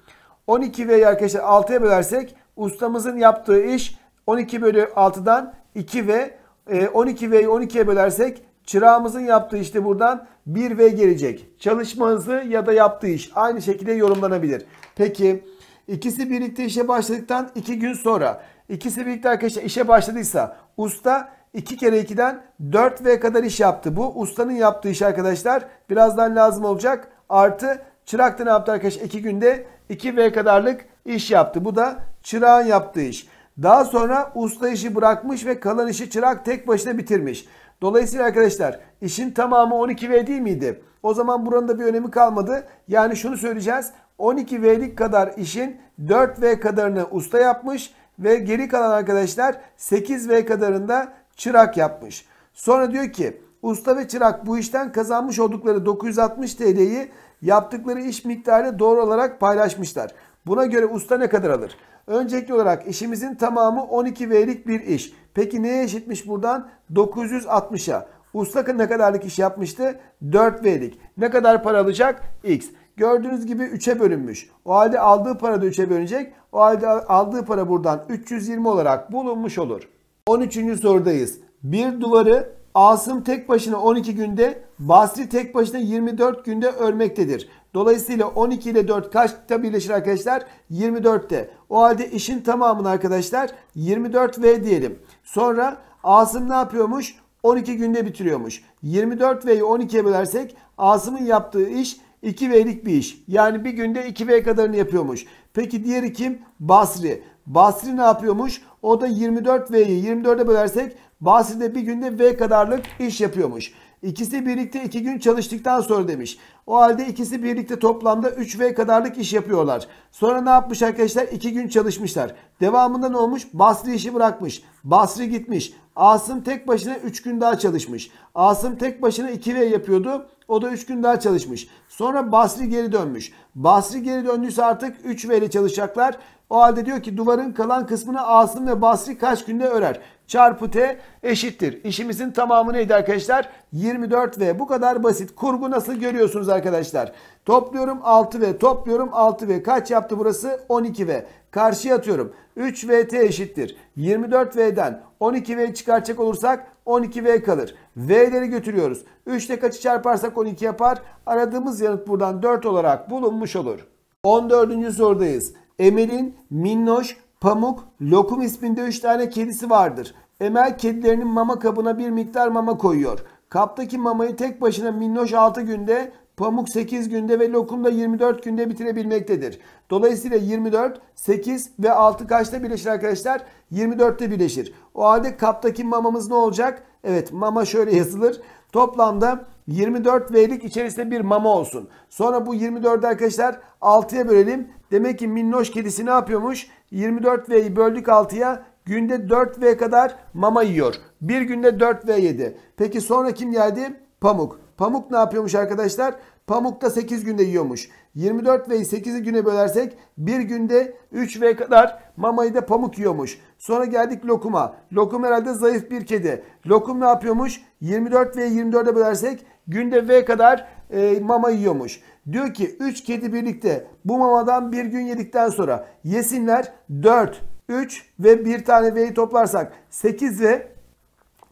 12V'yi arkadaşlar 6'ya bölersek ustamızın yaptığı iş 12 bölü 6'dan 2V. 12V'yi 12'ye bölersek çırağımızın yaptığı işte buradan 1V gelecek. Çalışma hızı ya da yaptığı iş aynı şekilde yorumlanabilir. Peki ikisi birlikte işe başladıktan 2 gün sonra ikisi birlikte arkadaşlar işe başladıysa usta 2 kere 2'den 4V kadar iş yaptı. Bu ustanın yaptığı iş arkadaşlar. Birazdan lazım olacak. Artı çırak da ne yaptı arkadaşlar? 2 günde 2V kadarlık iş yaptı. Bu da çırağın yaptığı iş. Daha sonra usta işi bırakmış ve kalan işi çırak tek başına bitirmiş. Dolayısıyla arkadaşlar işin tamamı 12V değil miydi? O zaman buranın da bir önemi kalmadı. Yani şunu söyleyeceğiz. 12V'lik kadar işin 4V kadarını usta yapmış ve geri kalan arkadaşlar 8V kadarında çırak yapmış. Sonra diyor ki usta ve çırak bu işten kazanmış oldukları 960 TL'yi yaptıkları iş miktarı doğru olarak paylaşmışlar. Buna göre usta ne kadar alır? Öncelikli olarak işimizin tamamı 12 V'lik bir iş. Peki neye eşitmiş buradan? 960'a. Usta ne kadarlık iş yapmıştı? 4 V'lik. Ne kadar para alacak? X. Gördüğünüz gibi 3'e bölünmüş. O halde aldığı para da 3'e bölünecek. O halde aldığı para buradan 320 olarak bulunmuş olur. 13. sorudayız. Bir duvarı Asım tek başına 12 günde, Basri tek başına 24 günde örmektedir. Dolayısıyla 12 ile 4 kaçta birleşir arkadaşlar? 24'te. O halde işin tamamını arkadaşlar 24V diyelim. Sonra Asım ne yapıyormuş? 12 günde bitiriyormuş. 24V'yi 12'ye bölersek Asım'ın yaptığı iş 2V'lik bir iş. Yani bir günde 2V kadarını yapıyormuş. Peki diğeri kim? Basri. Basri ne yapıyormuş? O da 24V'yi 24'e bölersek Basri de bir günde V kadarlık iş yapıyormuş. İkisi birlikte 2 iki gün çalıştıktan sonra demiş. O halde ikisi birlikte toplamda 3V kadarlık iş yapıyorlar. Sonra ne yapmış arkadaşlar? 2 gün çalışmışlar. Devamında ne olmuş? Basri işi bırakmış. Basri gitmiş. Asım tek başına 3 gün daha çalışmış. Asım tek başına 2V yapıyordu. O da 3 gün daha çalışmış. Sonra Basri geri dönmüş. Basri geri döndüyse artık 3 ile çalışacaklar. O halde diyor ki duvarın kalan kısmını Asım ve Basri kaç günde örer? Çarpı T eşittir. İşimizin tamamı neydi arkadaşlar? 24 v. bu kadar basit. Kurgu nasıl görüyorsunuz arkadaşlar? Topluyorum 6 v. topluyorum 6 v. kaç yaptı burası? 12 v. karşıya atıyorum. 3 VT eşittir. 24V'den 12V çıkartacak olursak 12V kalır. V'leri götürüyoruz. 3 3'te kaçı çarparsak 12 yapar. Aradığımız yanıt buradan 4 olarak bulunmuş olur. 14. sorudayız. Emel'in Minnoş, Pamuk, Lokum isminde 3 tane kedisi vardır. Emel kedilerinin mama kabına bir miktar mama koyuyor. Kaptaki mamayı tek başına Minnoş 6 günde, Pamuk 8 günde ve lokum da 24 günde bitirebilmektedir. Dolayısıyla 24, 8 ve 6 kaçta birleşir arkadaşlar? 24'te birleşir. O halde kaptaki mamamız ne olacak? Evet mama şöyle yazılır. Toplamda 24 V'lik içerisinde bir mama olsun. Sonra bu 24 arkadaşlar 6'ya bölelim. Demek ki minnoş kedisi ne yapıyormuş? 24 V'yi böldük 6'ya günde 4 V kadar mama yiyor. Bir günde 4 V yedi. Peki sonra kim geldi? Pamuk. Pamuk ne yapıyormuş arkadaşlar? Pamuk da 8 günde yiyormuş. 24 ve 8'i güne bölersek bir günde 3 ve kadar mamayı da pamuk yiyormuş. Sonra geldik lokuma. Lokum herhalde zayıf bir kedi. Lokum ne yapıyormuş? 24 ve 24'e bölersek günde V kadar e, mama yiyormuş. Diyor ki 3 kedi birlikte bu mamadan bir gün yedikten sonra yesinler 4, 3 ve bir tane V'yi toplarsak 8 ve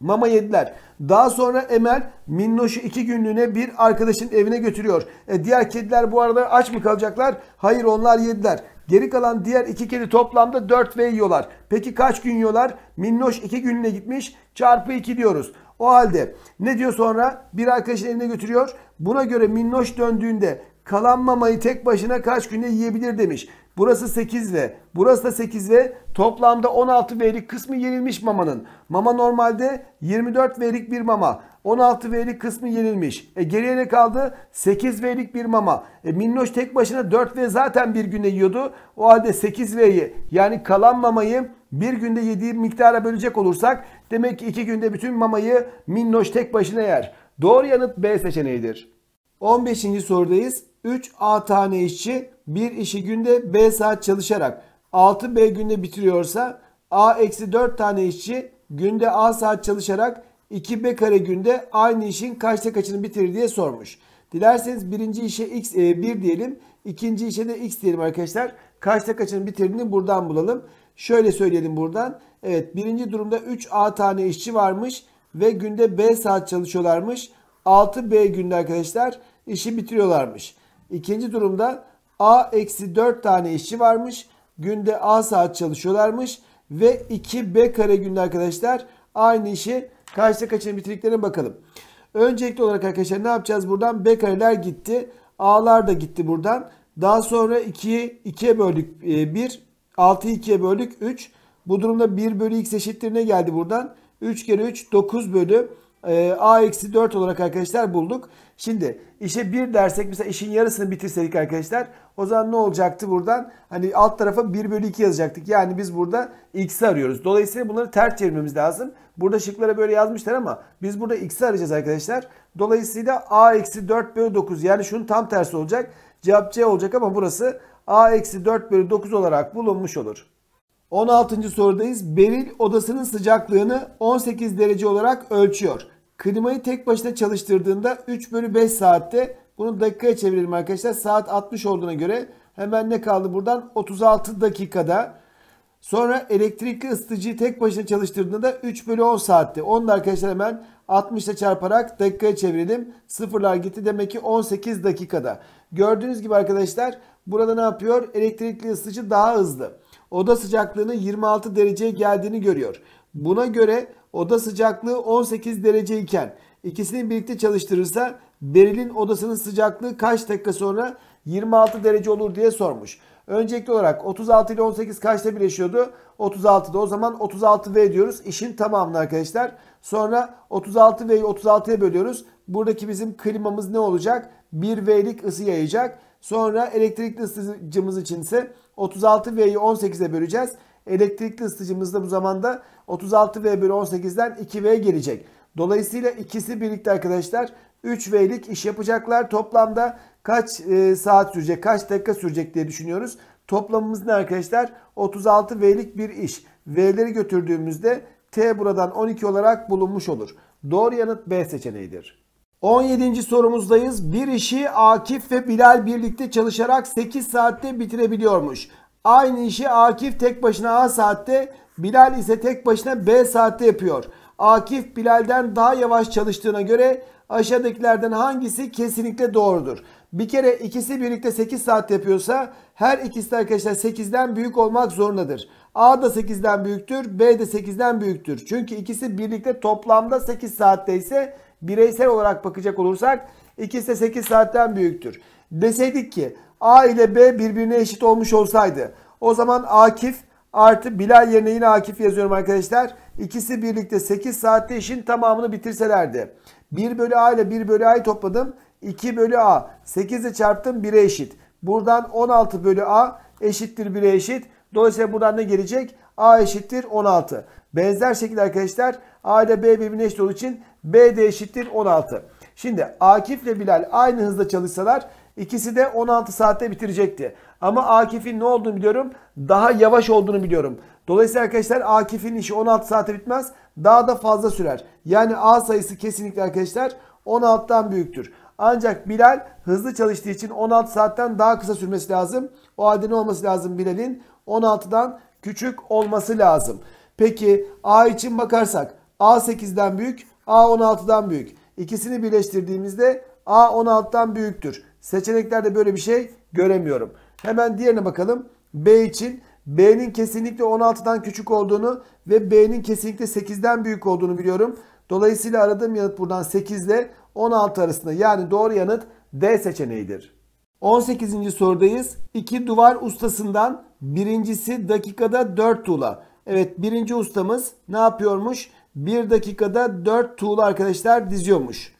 mama yediler. Daha sonra Emel Minnoş'u iki günlüğüne bir arkadaşın evine götürüyor. E, diğer kediler bu arada aç mı kalacaklar? Hayır onlar yediler. Geri kalan diğer iki kedi toplamda 4 ve yiyorlar. Peki kaç gün yiyorlar? Minnoş iki günlüğüne gitmiş çarpı 2 diyoruz. O halde ne diyor sonra? Bir arkadaşın evine götürüyor. Buna göre Minnoş döndüğünde kalan mamayı tek başına kaç günde yiyebilir demiş. Burası 8 ve burası da 8 ve toplamda 16 verik kısmı yenilmiş mamanın. Mama normalde 24 verik bir mama. 16 verik kısmı yenilmiş. E geriye ne kaldı? 8 verik bir mama. E Minnoş tek başına 4 ve zaten bir günde yiyordu. O halde 8 V'yi yani kalan mamayı bir günde yediği miktara bölecek olursak demek ki iki günde bütün mamayı Minnoş tek başına yer. Doğru yanıt B seçeneğidir. 15. sorudayız. 3 A tane işçi bir işi günde B saat çalışarak 6 B günde bitiriyorsa A eksi 4 tane işçi günde A saat çalışarak 2 B kare günde aynı işin kaçta kaçını bitirir diye sormuş. Dilerseniz birinci işe x e, 1 diyelim. ikinci işe de x diyelim arkadaşlar. Kaçta kaçını bitirdiğini buradan bulalım. Şöyle söyleyelim buradan. Evet birinci durumda 3 A tane işçi varmış ve günde B saat çalışıyorlarmış. 6 B günde arkadaşlar işi bitiriyorlarmış. İkinci durumda A eksi 4 tane işçi varmış. Günde A saat çalışıyorlarmış. Ve 2B kare günde arkadaşlar aynı işi kaçta kaçını bitirdiklerine bakalım. Öncelikli olarak arkadaşlar ne yapacağız buradan? B kareler gitti. A'lar da gitti buradan. Daha sonra 2'yi 2'ye böldük 1. 6'yı 2'ye böldük 3. Bu durumda 1 bölü x eşittir ne geldi buradan? 3 kere 3 9 bölü e, ee, a-4 olarak arkadaşlar bulduk. Şimdi işe 1 dersek mesela işin yarısını bitirseydik arkadaşlar o zaman ne olacaktı buradan? Hani alt tarafa 1 bölü 2 yazacaktık. Yani biz burada x'i arıyoruz. Dolayısıyla bunları ters çevirmemiz lazım. Burada şıklara böyle yazmışlar ama biz burada x'i arayacağız arkadaşlar. Dolayısıyla a-4 bölü 9 yani şunun tam tersi olacak. Cevap C olacak ama burası a-4 bölü 9 olarak bulunmuş olur. 16. sorudayız. Beril odasının sıcaklığını 18 derece olarak ölçüyor. Klimayı tek başına çalıştırdığında 3 bölü 5 saatte bunu dakikaya çevirelim arkadaşlar. Saat 60 olduğuna göre hemen ne kaldı buradan? 36 dakikada. Sonra elektrikli ısıtıcıyı tek başına çalıştırdığında 3 bölü 10 saatte. Onu da arkadaşlar hemen 60 ile çarparak dakikaya çevirelim. Sıfırlar gitti demek ki 18 dakikada. Gördüğünüz gibi arkadaşlar burada ne yapıyor? Elektrikli ısıtıcı daha hızlı. Oda sıcaklığının 26 dereceye geldiğini görüyor. Buna göre oda sıcaklığı 18 derece iken ikisini birlikte çalıştırırsa berilin odasının sıcaklığı kaç dakika sonra 26 derece olur diye sormuş. Öncelikli olarak 36 ile 18 kaçta birleşiyordu? 36'da. O zaman 36V diyoruz. İşin tamamını arkadaşlar. Sonra 36V'yi 36'ya bölüyoruz. Buradaki bizim klimamız ne olacak? 1V'lik ısı yayacak. Sonra elektrikli ısıcımız için ise 36V'yi 18'e böleceğiz. Elektrikli ısıtıcımızda bu zamanda 36V bölü 18'den 2V gelecek. Dolayısıyla ikisi birlikte arkadaşlar 3V'lik iş yapacaklar. Toplamda kaç e, saat sürecek, kaç dakika sürecek diye düşünüyoruz. Toplamımız ne arkadaşlar? 36 V'lik bir iş. V'leri götürdüğümüzde T buradan 12 olarak bulunmuş olur. Doğru yanıt B seçeneğidir. 17. sorumuzdayız. Bir işi Akif ve Bilal birlikte çalışarak 8 saatte bitirebiliyormuş. Aynı işi Akif tek başına A saatte, Bilal ise tek başına B saatte yapıyor. Akif Bilal'den daha yavaş çalıştığına göre aşağıdakilerden hangisi kesinlikle doğrudur? Bir kere ikisi birlikte 8 saat yapıyorsa her ikisi de arkadaşlar 8'den büyük olmak zorundadır. A da 8'den büyüktür, B de 8'den büyüktür. Çünkü ikisi birlikte toplamda 8 saatte ise bireysel olarak bakacak olursak ikisi de 8 saatten büyüktür. Deseydik ki A ile B birbirine eşit olmuş olsaydı. O zaman Akif artı Bilal yerine yine Akif yazıyorum arkadaşlar. İkisi birlikte 8 saatte işin tamamını bitirselerdi. 1 bölü A ile 1 bölü A'yı topladım. 2 bölü A. 8'i çarptım 1'e eşit. Buradan 16 bölü A eşittir 1'e eşit. Dolayısıyla buradan ne gelecek? A eşittir 16. Benzer şekilde arkadaşlar A ile B birbirine eşit olduğu için B de eşittir 16. Şimdi Akif ile Bilal aynı hızda çalışsalar İkisi de 16 saatte bitirecekti. Ama Akif'in ne olduğunu biliyorum. Daha yavaş olduğunu biliyorum. Dolayısıyla arkadaşlar Akif'in işi 16 saate bitmez. Daha da fazla sürer. Yani A sayısı kesinlikle arkadaşlar 16'dan büyüktür. Ancak Bilal hızlı çalıştığı için 16 saatten daha kısa sürmesi lazım. O halde ne olması lazım Bilal'in? 16'dan küçük olması lazım. Peki A için bakarsak A 8'den büyük, A 16'dan büyük. İkisini birleştirdiğimizde A 16'dan büyüktür. Seçeneklerde böyle bir şey göremiyorum. Hemen diğerine bakalım. B için B'nin kesinlikle 16'dan küçük olduğunu ve B'nin kesinlikle 8'den büyük olduğunu biliyorum. Dolayısıyla aradığım yanıt buradan 8 ile 16 arasında yani doğru yanıt D seçeneğidir. 18. sorudayız. İki duvar ustasından birincisi dakikada 4 tuğla. Evet birinci ustamız ne yapıyormuş? 1 dakikada 4 tuğla arkadaşlar diziyormuş.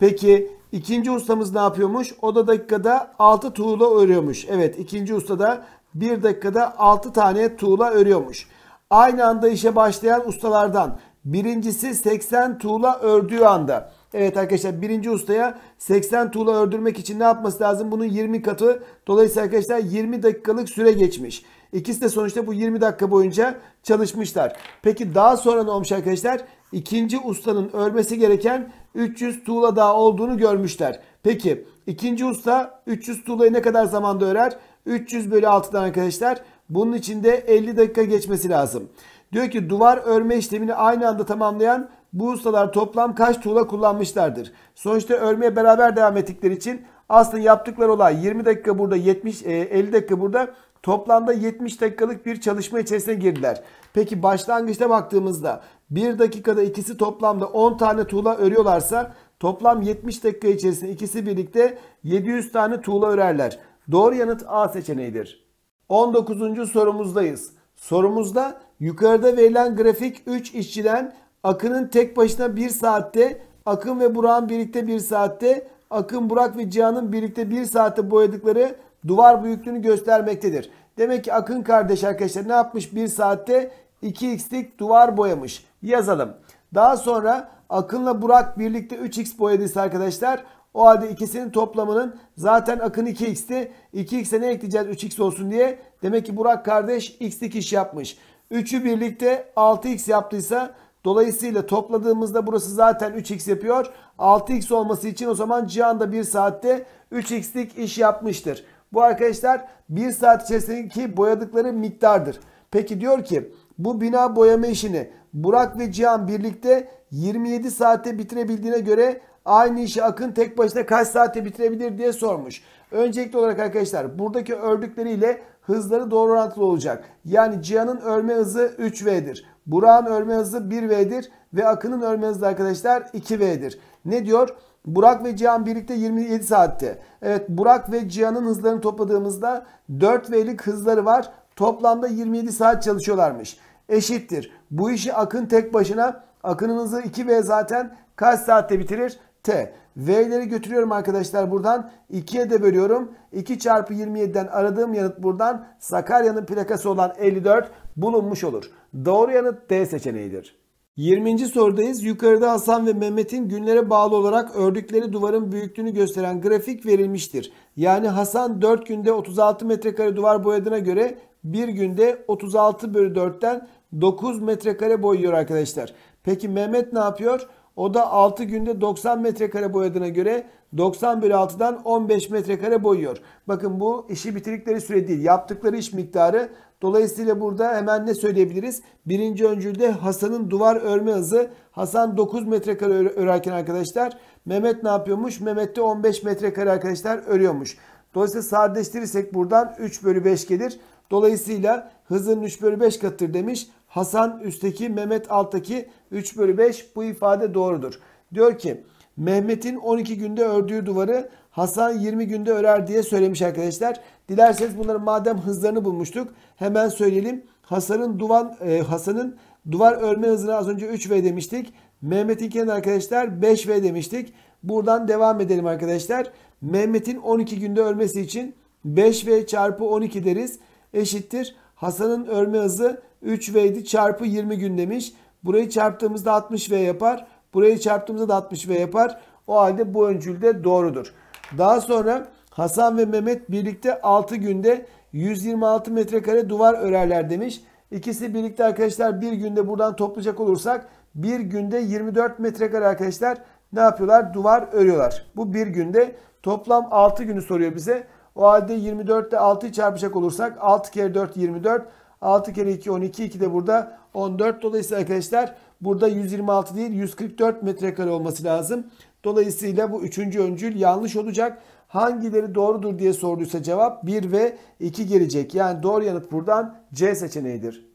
Peki İkinci ustamız ne yapıyormuş? O da dakikada 6 tuğla örüyormuş. Evet ikinci usta da 1 dakikada 6 tane tuğla örüyormuş. Aynı anda işe başlayan ustalardan birincisi 80 tuğla ördüğü anda. Evet arkadaşlar birinci ustaya 80 tuğla ördürmek için ne yapması lazım? Bunun 20 katı. Dolayısıyla arkadaşlar 20 dakikalık süre geçmiş. İkisi de sonuçta bu 20 dakika boyunca çalışmışlar. Peki daha sonra ne olmuş arkadaşlar? İkinci ustanın örmesi gereken 300 tuğla daha olduğunu görmüşler. Peki ikinci usta 300 tuğlayı ne kadar zamanda örer? 300 bölü 6'dan arkadaşlar. Bunun için de 50 dakika geçmesi lazım. Diyor ki duvar örme işlemini aynı anda tamamlayan bu ustalar toplam kaç tuğla kullanmışlardır? Sonuçta örmeye beraber devam ettikleri için aslında yaptıkları olay 20 dakika burada 70 50 e, dakika burada toplamda 70 dakikalık bir çalışma içerisine girdiler. Peki başlangıçta baktığımızda 1 dakikada ikisi toplamda 10 tane tuğla örüyorlarsa toplam 70 dakika içerisinde ikisi birlikte 700 tane tuğla örerler. Doğru yanıt A seçeneğidir. 19. sorumuzdayız. Sorumuzda yukarıda verilen grafik 3 işçiden Akın'ın tek başına 1 saatte, Akın ve Burak'ın birlikte 1 saatte, Akın, Burak ve Cihan'ın birlikte 1 saatte boyadıkları duvar büyüklüğünü göstermektedir. Demek ki Akın kardeş arkadaşlar ne yapmış? 1 saatte 2x'lik duvar boyamış. Yazalım. Daha sonra Akın'la Burak birlikte 3x boyadıysa arkadaşlar o halde ikisinin toplamının zaten Akın 2x'ti. 2x'e ne ekleyeceğiz 3x olsun diye. Demek ki Burak kardeş x'lik iş yapmış. 3'ü birlikte 6x yaptıysa dolayısıyla topladığımızda burası zaten 3x yapıyor. 6x olması için o zaman Cihan da 1 saatte 3x'lik iş yapmıştır. Bu arkadaşlar 1 saat içerisindeki boyadıkları miktardır. Peki diyor ki bu bina boyama işini Burak ve Cihan birlikte 27 saate bitirebildiğine göre aynı işi Akın tek başına kaç saate bitirebilir diye sormuş. Öncelikli olarak arkadaşlar buradaki ördükleriyle hızları doğru orantılı olacak. Yani Cihan'ın örme hızı 3V'dir. Burak'ın örme hızı 1V'dir ve Akın'ın örme hızı arkadaşlar 2V'dir. Ne diyor? Burak ve Cihan birlikte 27 saatte. Evet Burak ve Cihan'ın hızlarını topladığımızda 4V'lik hızları var. Toplamda 27 saat çalışıyorlarmış eşittir. Bu işi Akın tek başına Akın'ın hızı 2V zaten kaç saatte bitirir? T. V'leri götürüyorum arkadaşlar buradan. 2'ye de bölüyorum. 2 çarpı 27'den aradığım yanıt buradan Sakarya'nın plakası olan 54 bulunmuş olur. Doğru yanıt D seçeneğidir. 20. sorudayız. Yukarıda Hasan ve Mehmet'in günlere bağlı olarak ördükleri duvarın büyüklüğünü gösteren grafik verilmiştir. Yani Hasan 4 günde 36 metrekare duvar boyadığına göre bir günde 36 bölü 4'ten 9 metrekare boyuyor arkadaşlar. Peki Mehmet ne yapıyor? O da 6 günde 90 metrekare boyadığına göre 90 bölü 6'dan 15 metrekare boyuyor. Bakın bu işi bitirdikleri süre değil. Yaptıkları iş miktarı. Dolayısıyla burada hemen ne söyleyebiliriz? Birinci öncülde Hasan'ın duvar örme hızı. Hasan 9 metrekare örerken arkadaşlar. Mehmet ne yapıyormuş? Mehmet de 15 metrekare arkadaşlar örüyormuş. Dolayısıyla sadeleştirirsek buradan 3 bölü 5 gelir. Dolayısıyla hızın 3 bölü 5 katıdır demiş. Hasan üstteki, Mehmet alttaki 3 bölü 5 bu ifade doğrudur. Diyor ki Mehmet'in 12 günde ördüğü duvarı Hasan 20 günde örer diye söylemiş arkadaşlar. Dilerseniz bunların madem hızlarını bulmuştuk hemen söyleyelim. Hasan'ın duvan e, Hasan'ın duvar örme hızını az önce 3V demiştik. Mehmet'inkinin arkadaşlar 5V demiştik. Buradan devam edelim arkadaşlar. Mehmet'in 12 günde örmesi için 5V çarpı 12 deriz eşittir. Hasan'ın örme hızı 3 v idi çarpı 20 gün demiş. Burayı çarptığımızda 60V yapar. Burayı çarptığımızda da 60V yapar. O halde bu öncül de doğrudur. Daha sonra Hasan ve Mehmet birlikte 6 günde 126 metrekare duvar örerler demiş. İkisi birlikte arkadaşlar bir günde buradan toplayacak olursak bir günde 24 metrekare arkadaşlar ne yapıyorlar? Duvar örüyorlar. Bu bir günde toplam 6 günü soruyor bize. O halde 24 ile 6'yı çarpacak olursak 6 kere 4 24. 6 kere 2 12. 2 de burada 14. Dolayısıyla arkadaşlar burada 126 değil 144 metrekare olması lazım. Dolayısıyla bu üçüncü öncül yanlış olacak. Hangileri doğrudur diye sorduysa cevap 1 ve 2 gelecek. Yani doğru yanıt buradan C seçeneğidir.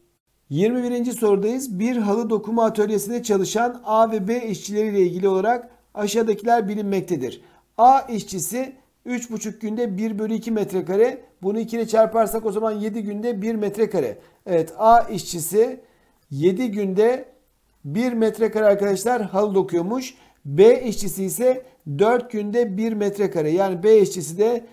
21. sorudayız. Bir halı dokuma atölyesinde çalışan A ve B işçileriyle ilgili olarak aşağıdakiler bilinmektedir. A işçisi 3,5 günde 1 bölü 2 metrekare. Bunu 2 ile çarparsak o zaman 7 günde 1 metrekare. Evet A işçisi 7 günde 1 metrekare arkadaşlar halı dokuyormuş. B işçisi ise 4 günde 1 metrekare. Yani B işçisi de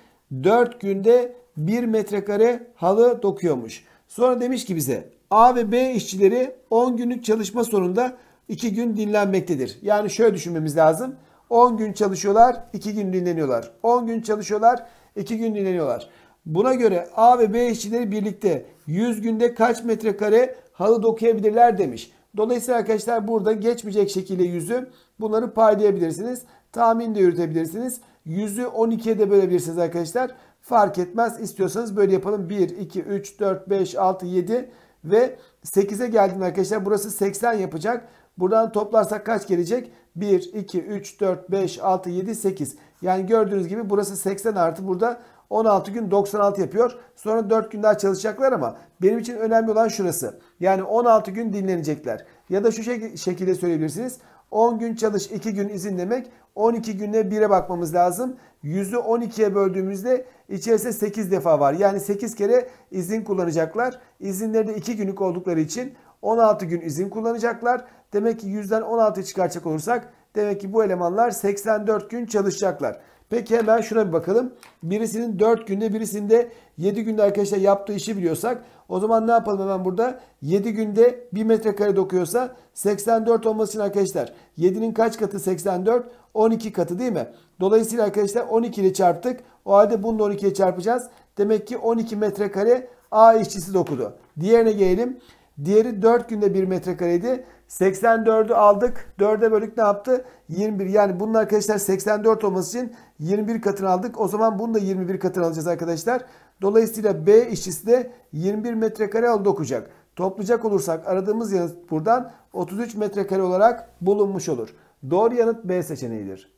4 günde 1 metrekare halı dokuyormuş. Sonra demiş ki bize A ve B işçileri 10 günlük çalışma sonunda 2 gün dinlenmektedir. Yani şöyle düşünmemiz lazım. 10 gün çalışıyorlar, 2 gün dinleniyorlar. 10 gün çalışıyorlar, 2 gün dinleniyorlar. Buna göre A ve B işçileri birlikte 100 günde kaç metrekare halı dokuyabilirler demiş. Dolayısıyla arkadaşlar burada geçmeyecek şekilde yüzü bunları paylayabilirsiniz. Tahmin de yürütebilirsiniz. Yüzü 12'ye de bölebilirsiniz arkadaşlar. Fark etmez. İstiyorsanız böyle yapalım. 1, 2, 3, 4, 5, 6, 7 ve 8'e geldim arkadaşlar. Burası 80 yapacak. Buradan toplarsak kaç gelecek? 1, 2, 3, 4, 5, 6, 7, 8. Yani gördüğünüz gibi burası 80 artı burada 16 gün 96 yapıyor. Sonra 4 gün daha çalışacaklar ama benim için önemli olan şurası. Yani 16 gün dinlenecekler. Ya da şu şekilde söyleyebilirsiniz. 10 gün çalış 2 gün izin demek 12 günde 1'e bakmamız lazım. 100'ü 12'ye böldüğümüzde içerisinde 8 defa var. Yani 8 kere izin kullanacaklar. İzinleri de 2 günlük oldukları için 16 gün izin kullanacaklar. Demek ki yüzden 16 çıkaracak olursak demek ki bu elemanlar 84 gün çalışacaklar. Peki hemen şuna bir bakalım. Birisinin 4 günde birisinde 7 günde arkadaşlar yaptığı işi biliyorsak o zaman ne yapalım hemen burada? 7 günde 1 metrekare dokuyorsa 84 olması için arkadaşlar 7'nin kaç katı 84? 12 katı değil mi? Dolayısıyla arkadaşlar 12 ile çarptık. O halde bunu da 12 ile çarpacağız. Demek ki 12 metrekare A işçisi dokudu. Diğerine gelelim. Diğeri 4 günde 1 metrekareydi. 84'ü aldık. 4'e bölük ne yaptı? 21. Yani bunun arkadaşlar 84 olması için 21 katını aldık. O zaman bunu da 21 katını alacağız arkadaşlar. Dolayısıyla B işçisi de 21 metrekare oldu okuyacak. Toplayacak olursak aradığımız yanıt buradan 33 metrekare olarak bulunmuş olur. Doğru yanıt B seçeneğidir.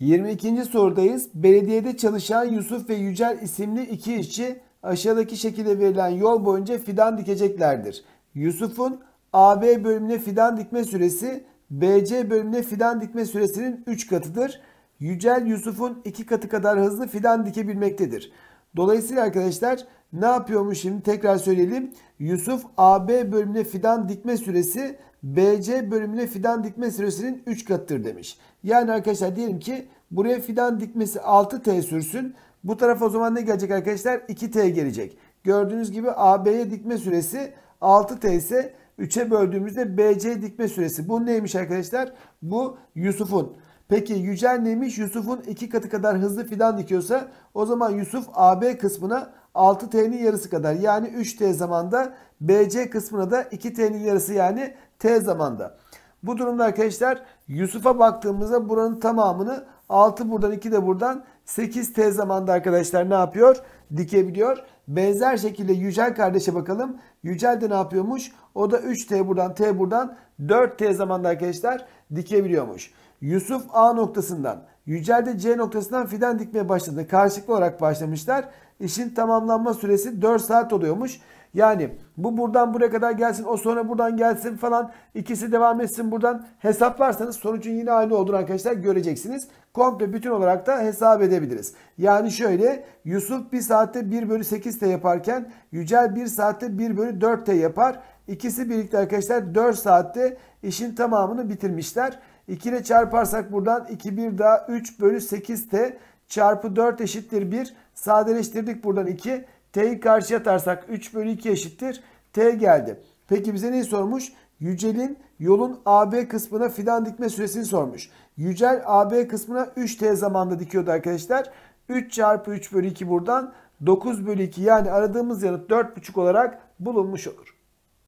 22. sorudayız. Belediyede çalışan Yusuf ve Yücel isimli iki işçi aşağıdaki şekilde verilen yol boyunca fidan dikeceklerdir. Yusuf'un AB bölümüne fidan dikme süresi BC bölümüne fidan dikme süresinin 3 katıdır. Yücel Yusuf'un 2 katı kadar hızlı fidan dikebilmektedir. Dolayısıyla arkadaşlar ne yapıyormuş şimdi tekrar söyleyelim. Yusuf AB bölümüne fidan dikme süresi BC bölümüne fidan dikme süresinin 3 katıdır demiş. Yani arkadaşlar diyelim ki buraya fidan dikmesi 6T sürsün. Bu tarafa o zaman ne gelecek arkadaşlar? 2T gelecek. Gördüğünüz gibi AB'ye dikme süresi 6T ise 3'e böldüğümüzde BC dikme süresi. Bu neymiş arkadaşlar? Bu Yusuf'un. Peki Yücel neymiş? Yusuf'un 2 katı kadar hızlı fidan dikiyorsa o zaman Yusuf AB kısmına 6T'nin yarısı kadar yani 3T zamanda BC kısmına da 2T'nin yarısı yani T zamanda. Bu durumda arkadaşlar Yusuf'a baktığımızda buranın tamamını 6 buradan 2 de buradan 8 T zamanda arkadaşlar ne yapıyor? Dikebiliyor. Benzer şekilde Yücel kardeşe bakalım. Yücel de ne yapıyormuş? O da 3T buradan T buradan 4T zamanda arkadaşlar dikebiliyormuş. Yusuf A noktasından Yücel de C noktasından fidan dikmeye başladı. Karşılıklı olarak başlamışlar. İşin tamamlanma süresi 4 saat oluyormuş. Yani bu buradan buraya kadar gelsin o sonra buradan gelsin falan ikisi devam etsin buradan hesaplarsanız sonucun yine aynı olduğunu arkadaşlar göreceksiniz. Komple bütün olarak da hesap edebiliriz. Yani şöyle Yusuf 1 saatte 1 bölü 8 t yaparken Yücel 1 saatte 1 bölü 4 t yapar. İkisi birlikte arkadaşlar 4 saatte işin tamamını bitirmişler. 2 ile çarparsak buradan 2 1 daha 3 bölü 8 t çarpı 4 eşittir 1. Sadeleştirdik buradan 2. T'yi karşı atarsak 3 bölü 2 eşittir. T geldi. Peki bize neyi sormuş? Yücel'in yolun AB kısmına fidan dikme süresini sormuş. Yücel AB kısmına 3T zamanda dikiyordu arkadaşlar. 3 çarpı 3 bölü 2 buradan 9 bölü 2 yani aradığımız yanıt 4,5 olarak bulunmuş olur.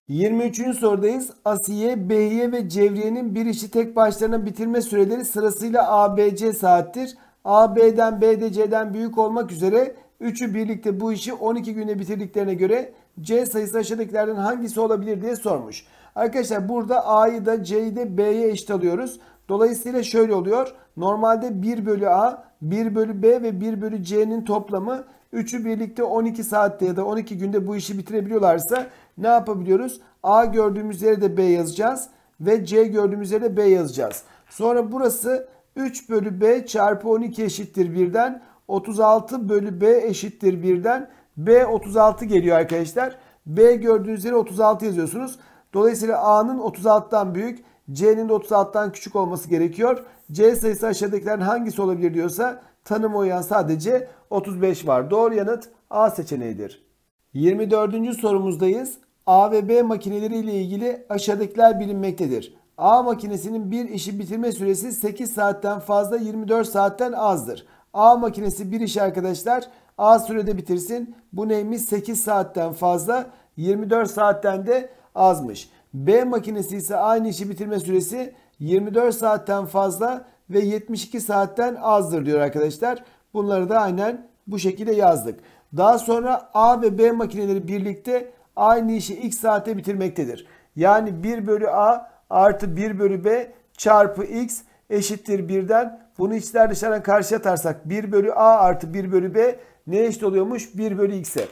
23. sorudayız. Asiye, Behiye ve Cevriye'nin bir işi tek başlarına bitirme süreleri sırasıyla ABC saattir. AB'den BDC'den büyük olmak üzere Üçü birlikte bu işi 12 günde bitirdiklerine göre C sayısı aşağıdakilerden hangisi olabilir diye sormuş. Arkadaşlar burada A'yı da C'yi de B'ye eşit alıyoruz. Dolayısıyla şöyle oluyor. Normalde 1 bölü A, 1 bölü B ve 1 bölü C'nin toplamı üçü birlikte 12 saatte ya da 12 günde bu işi bitirebiliyorlarsa ne yapabiliyoruz? A gördüğümüz yere de B yazacağız ve C gördüğümüz yere de B yazacağız. Sonra burası 3 bölü B çarpı 12 eşittir birden. 36 bölü B eşittir 1'den. B 36 geliyor arkadaşlar. B gördüğünüz yere 36 yazıyorsunuz. Dolayısıyla A'nın 36'dan büyük, C'nin de 36'dan küçük olması gerekiyor. C sayısı aşağıdakilerin hangisi olabilir diyorsa tanım oyan sadece 35 var. Doğru yanıt A seçeneğidir. 24. sorumuzdayız. A ve B makineleri ile ilgili aşağıdakiler bilinmektedir. A makinesinin bir işi bitirme süresi 8 saatten fazla 24 saatten azdır. A makinesi bir iş arkadaşlar A sürede bitirsin. Bu neymiş? 8 saatten fazla 24 saatten de azmış. B makinesi ise aynı işi bitirme süresi 24 saatten fazla ve 72 saatten azdır diyor arkadaşlar. Bunları da aynen bu şekilde yazdık. Daha sonra A ve B makineleri birlikte aynı işi x saate bitirmektedir. Yani 1 bölü A artı 1 bölü B çarpı x eşittir birden bunu içler dışarıdan karşıya atarsak 1 bölü a artı 1 bölü b ne eşit oluyormuş? 1 bölü x'e.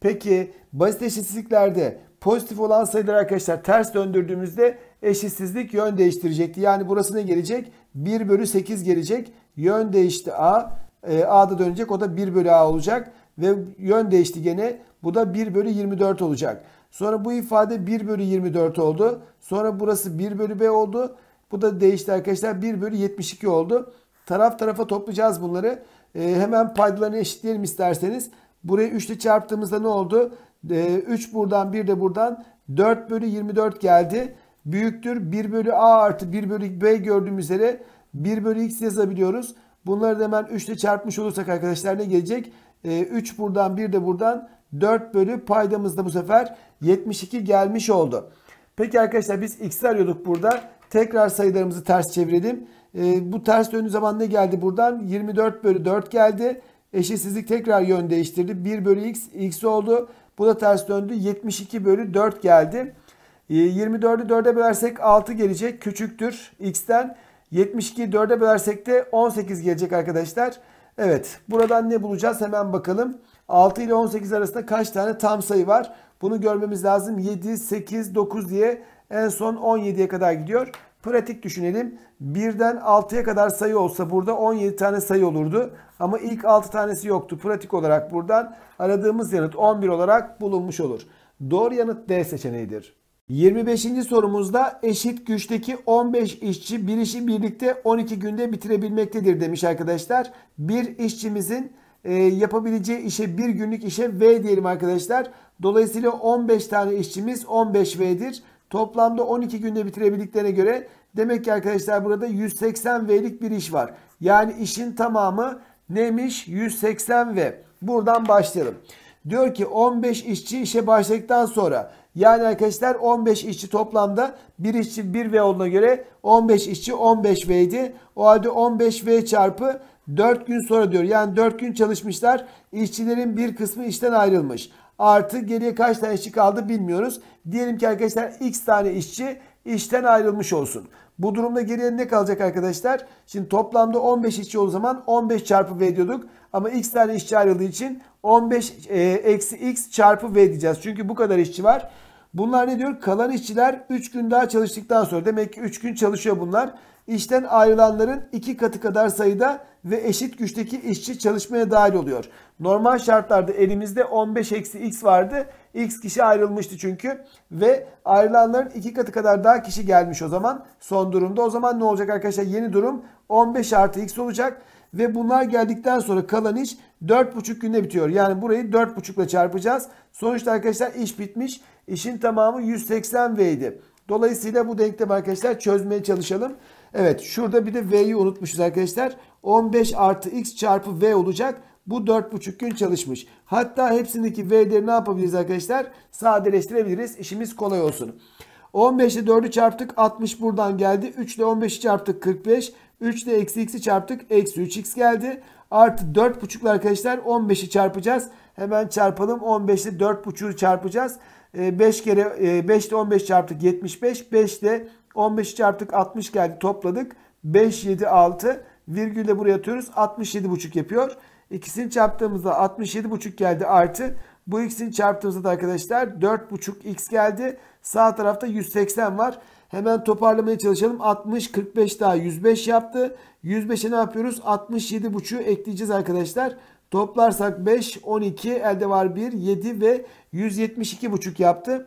Peki basit eşitsizliklerde pozitif olan sayıları arkadaşlar ters döndürdüğümüzde eşitsizlik yön değiştirecekti. Yani burası ne gelecek? 1 bölü 8 gelecek. Yön değişti a. E, a da dönecek o da 1 bölü a olacak. Ve yön değişti gene bu da 1 bölü 24 olacak. Sonra bu ifade 1 bölü 24 oldu. Sonra burası 1 bölü b oldu. Bu da değişti arkadaşlar 1 bölü 72 oldu. Taraf tarafa toplayacağız bunları. E, hemen paydalarını eşitleyelim isterseniz. Burayı 3 ile çarptığımızda ne oldu? E, ee, 3 buradan 1 de buradan 4 bölü 24 geldi. Büyüktür 1 bölü A artı 1 bölü B gördüğümüz üzere 1 bölü X yazabiliyoruz. Bunları da hemen 3 ile çarpmış olursak arkadaşlar ne gelecek? E, ee, 3 buradan 1 de buradan 4 bölü paydamızda bu sefer 72 gelmiş oldu. Peki arkadaşlar biz x'i arıyorduk burada. Tekrar sayılarımızı ters çevirelim. E, bu ters döndüğü zaman ne geldi buradan? 24 bölü 4 geldi. Eşitsizlik tekrar yön değiştirdi. 1 bölü x, x oldu. Bu da ters döndü. 72 bölü 4 geldi. E, 24'ü 4'e bölersek 6 gelecek. Küçüktür x'ten. 72'yi 4'e bölersek de 18 gelecek arkadaşlar. Evet buradan ne bulacağız hemen bakalım. 6 ile 18 arasında kaç tane tam sayı var? Bunu görmemiz lazım. 7, 8, 9 diye en son 17'ye kadar gidiyor. Pratik düşünelim. 1'den 6'ya kadar sayı olsa burada 17 tane sayı olurdu. Ama ilk 6 tanesi yoktu. Pratik olarak buradan aradığımız yanıt 11 olarak bulunmuş olur. Doğru yanıt D seçeneğidir. 25. sorumuzda eşit güçteki 15 işçi bir işi birlikte 12 günde bitirebilmektedir demiş arkadaşlar. Bir işçimizin e, yapabileceği işe bir günlük işe V diyelim arkadaşlar. Dolayısıyla 15 tane işçimiz 15V'dir. Toplamda 12 günde bitirebildiklerine göre demek ki arkadaşlar burada 180 V'lik bir iş var. Yani işin tamamı neymiş? 180 V. Buradan başlayalım. Diyor ki 15 işçi işe başladıktan sonra yani arkadaşlar 15 işçi toplamda bir işçi 1 V olduğuna göre 15 işçi 15 V idi. O halde 15 V çarpı 4 gün sonra diyor. Yani 4 gün çalışmışlar. İşçilerin bir kısmı işten ayrılmış. Artı geriye kaç tane işçi kaldı bilmiyoruz. Diyelim ki arkadaşlar x tane işçi işten ayrılmış olsun. Bu durumda geriye ne kalacak arkadaşlar? Şimdi toplamda 15 işçi olduğu zaman 15 çarpı v diyorduk. Ama x tane işçi ayrıldığı için 15 e, eksi x çarpı v diyeceğiz. Çünkü bu kadar işçi var. Bunlar ne diyor? Kalan işçiler 3 gün daha çalıştıktan sonra. Demek ki 3 gün çalışıyor bunlar işten ayrılanların iki katı kadar sayıda ve eşit güçteki işçi çalışmaya dahil oluyor. Normal şartlarda elimizde 15 eksi x vardı. X kişi ayrılmıştı çünkü ve ayrılanların iki katı kadar daha kişi gelmiş o zaman son durumda. O zaman ne olacak arkadaşlar? Yeni durum 15 artı x olacak ve bunlar geldikten sonra kalan iş 4,5 günde bitiyor. Yani burayı 4,5 ile çarpacağız. Sonuçta arkadaşlar iş bitmiş. İşin tamamı 180 V idi. Dolayısıyla bu denklem arkadaşlar çözmeye çalışalım. Evet şurada bir de V'yi unutmuşuz arkadaşlar. 15 artı X çarpı V olacak. Bu 4,5 gün çalışmış. Hatta hepsindeki V'leri ne yapabiliriz arkadaşlar? Sadeleştirebiliriz. İşimiz kolay olsun. 15 ile 4'ü çarptık. 60 buradan geldi. 3 ile 15'i çarptık. 45. 3 ile eksi x'i çarptık. Eksi 3x geldi. Artı 4,5 ile arkadaşlar 15'i çarpacağız. Hemen çarpalım. 15 ee, e, ile 4,5'u çarpacağız. 5 kere 5 ile 15 çarptık 75. 5 ile 15 çarptık 60 geldi topladık. 5, 7, 6 virgülle buraya atıyoruz. 67,5 yapıyor. İkisini çarptığımızda 67,5 geldi artı. Bu ikisini çarptığımızda da arkadaşlar 4,5x geldi. Sağ tarafta 180 var. Hemen toparlamaya çalışalım. 60, 45 daha 105 yaptı. 105'e ne yapıyoruz? 67,5'ü ekleyeceğiz arkadaşlar. Toplarsak 5, 12, elde var 1, 7 ve 172,5 yaptı.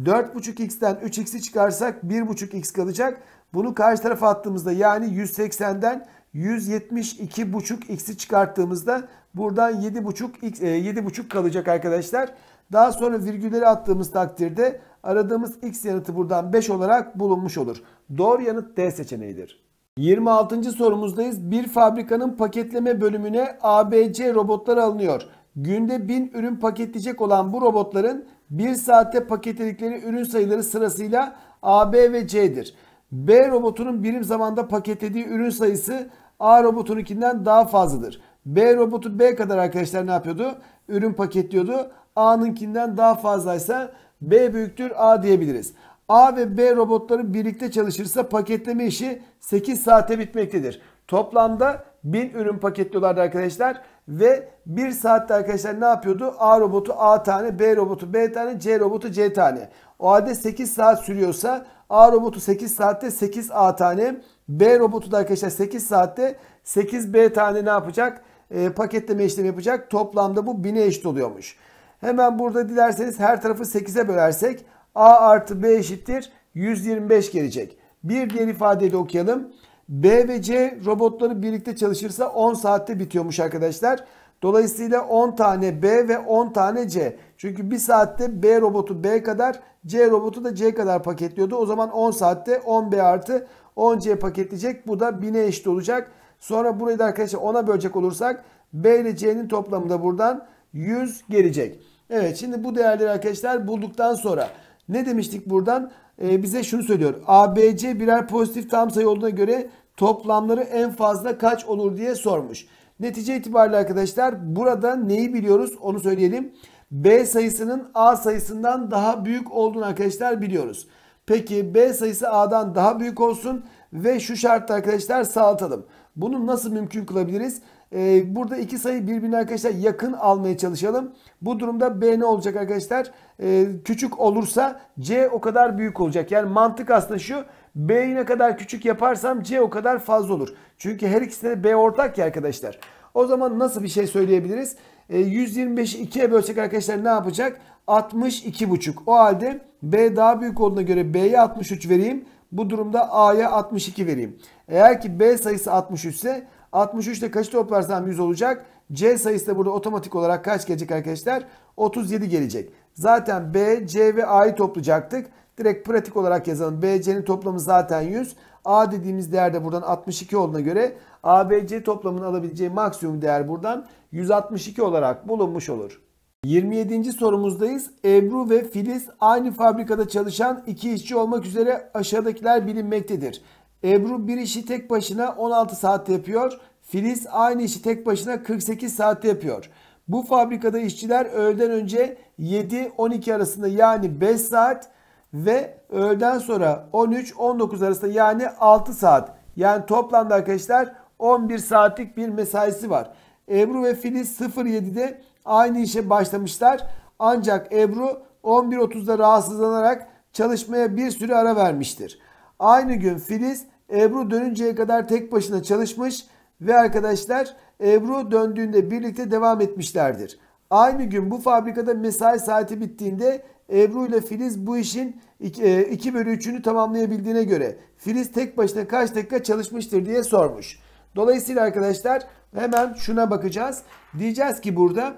4.5x'ten 3x'i çıkarsak 1.5x kalacak. Bunu karşı tarafa attığımızda yani 180'den 172.5x'i çıkarttığımızda buradan 7.5 7.5 e, kalacak arkadaşlar. Daha sonra virgülleri attığımız takdirde aradığımız x yanıtı buradan 5 olarak bulunmuş olur. Doğru yanıt D seçeneğidir. 26. sorumuzdayız. Bir fabrikanın paketleme bölümüne ABC robotlar alınıyor. Günde 1000 ürün paketleyecek olan bu robotların 1 saate paketledikleri ürün sayıları sırasıyla A, B ve C'dir. B robotunun birim zamanda paketlediği ürün sayısı A robotununkinden daha fazladır. B robotu B kadar arkadaşlar ne yapıyordu? Ürün paketliyordu. A'nınkinden daha fazlaysa B büyüktür A diyebiliriz. A ve B robotları birlikte çalışırsa paketleme işi 8 saate bitmektedir. Toplamda 1000 ürün paketliyorlardı arkadaşlar. Ve bir saatte arkadaşlar ne yapıyordu? A robotu A tane, B robotu B tane, C robotu C tane. O halde 8 saat sürüyorsa A robotu 8 saatte 8 A tane, B robotu da arkadaşlar 8 saatte 8 B tane ne yapacak? E, paketleme işlemi yapacak. Toplamda bu 1000'e eşit oluyormuş. Hemen burada dilerseniz her tarafı 8'e bölersek A artı B eşittir 125 gelecek. Bir diğer de okuyalım. B ve C robotları birlikte çalışırsa 10 saatte bitiyormuş arkadaşlar. Dolayısıyla 10 tane B ve 10 tane C. Çünkü bir saatte B robotu B kadar, C robotu da C kadar paketliyordu. O zaman 10 saatte 10 B artı 10 C paketleyecek. Bu da 1000'e eşit olacak. Sonra burayı da arkadaşlar ona bölecek olursak B ile C'nin toplamı da buradan 100 gelecek. Evet şimdi bu değerleri arkadaşlar bulduktan sonra ne demiştik buradan? Ee, bize şunu söylüyor. ABC birer pozitif tam sayı olduğuna göre toplamları en fazla kaç olur diye sormuş. Netice itibariyle arkadaşlar burada neyi biliyoruz onu söyleyelim. B sayısının A sayısından daha büyük olduğunu arkadaşlar biliyoruz. Peki B sayısı A'dan daha büyük olsun ve şu şartta arkadaşlar sağlatalım. Bunu nasıl mümkün kılabiliriz? Ee, burada iki sayı birbirine arkadaşlar yakın almaya çalışalım. Bu durumda B ne olacak arkadaşlar? Ee, küçük olursa C o kadar büyük olacak. Yani mantık aslında şu. B'yi ne kadar küçük yaparsam C o kadar fazla olur. Çünkü her ikisine de B ortak ya arkadaşlar. O zaman nasıl bir şey söyleyebiliriz? E, 125'i 2'ye bölsek arkadaşlar ne yapacak? 62,5. O halde B daha büyük olduğuna göre B'ye 63 vereyim. Bu durumda A'ya 62 vereyim. Eğer ki B sayısı 63 ise 63 ile kaçı toplarsam 100 olacak. C sayısı da burada otomatik olarak kaç gelecek arkadaşlar? 37 gelecek. Zaten B, C ve A'yı toplayacaktık. Direkt pratik olarak yazalım. BC'nin toplamı zaten 100. A dediğimiz değer de buradan 62 olduğuna göre ABC toplamının alabileceği maksimum değer buradan 162 olarak bulunmuş olur. 27. sorumuzdayız. Ebru ve Filiz aynı fabrikada çalışan iki işçi olmak üzere aşağıdakiler bilinmektedir. Ebru bir işi tek başına 16 saat yapıyor. Filiz aynı işi tek başına 48 saat yapıyor. Bu fabrikada işçiler öğleden önce 7-12 arasında yani 5 saat ve öğleden sonra 13-19 arasında yani 6 saat. Yani toplamda arkadaşlar 11 saatlik bir mesaisi var. Ebru ve Filiz 07'de aynı işe başlamışlar. Ancak Ebru 11.30'da rahatsızlanarak çalışmaya bir süre ara vermiştir. Aynı gün Filiz Ebru dönünceye kadar tek başına çalışmış ve arkadaşlar Ebru döndüğünde birlikte devam etmişlerdir. Aynı gün bu fabrikada mesai saati bittiğinde Ebru ile Filiz bu işin 2 e, bölü 3'ünü tamamlayabildiğine göre Filiz tek başına kaç dakika çalışmıştır diye sormuş. Dolayısıyla arkadaşlar hemen şuna bakacağız. Diyeceğiz ki burada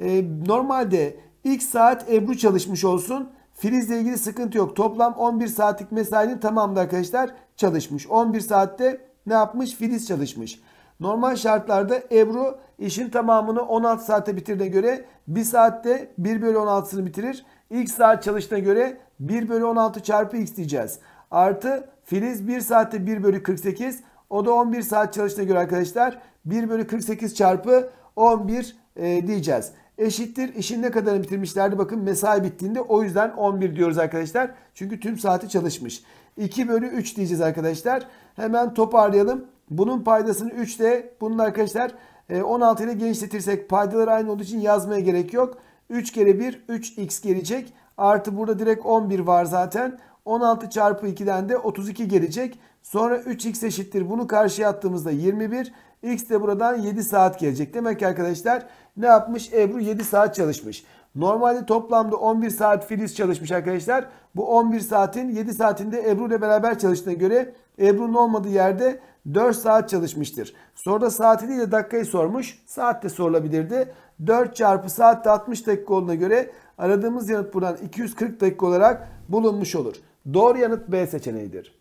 e, normalde ilk saat Ebru çalışmış olsun. Filiz'le ilgili sıkıntı yok. Toplam 11 saatlik mesainin tamamında arkadaşlar çalışmış. 11 saatte ne yapmış? Filiz çalışmış. Normal şartlarda Ebru işin tamamını 16 saate bitirdiğine göre 1 saatte 1 bölü 16'sını bitirir. İlk saat çalıştığına göre 1 bölü 16 çarpı X diyeceğiz. Artı Filiz 1 saatte 1 bölü 48. O da 11 saat çalıştığına göre arkadaşlar 1 bölü 48 çarpı 11 e, diyeceğiz. Eşittir işin ne kadarını bitirmişlerdi bakın mesai bittiğinde o yüzden 11 diyoruz arkadaşlar. Çünkü tüm saati çalışmış. 2 bölü 3 diyeceğiz arkadaşlar. Hemen toparlayalım. Bunun paydasını 3 de bunun arkadaşlar 16 e, ile genişletirsek paydalar aynı olduğu için yazmaya gerek yok. 3 kere 1 3x gelecek. Artı burada direkt 11 var zaten. 16 çarpı 2'den de 32 gelecek. Sonra 3x eşittir. Bunu karşıya attığımızda 21. X de buradan 7 saat gelecek. Demek ki arkadaşlar ne yapmış? Ebru 7 saat çalışmış. Normalde toplamda 11 saat Filiz çalışmış arkadaşlar. Bu 11 saatin 7 saatinde Ebru ile beraber çalıştığına göre Ebru'nun olmadığı yerde 4 saat çalışmıştır. Soruda saati değil de dakikayı sormuş. Saat de sorulabilirdi. 4 çarpı saatte de 60 dakika olduğuna göre aradığımız yanıt buradan 240 dakika olarak bulunmuş olur. Doğru yanıt B seçeneğidir.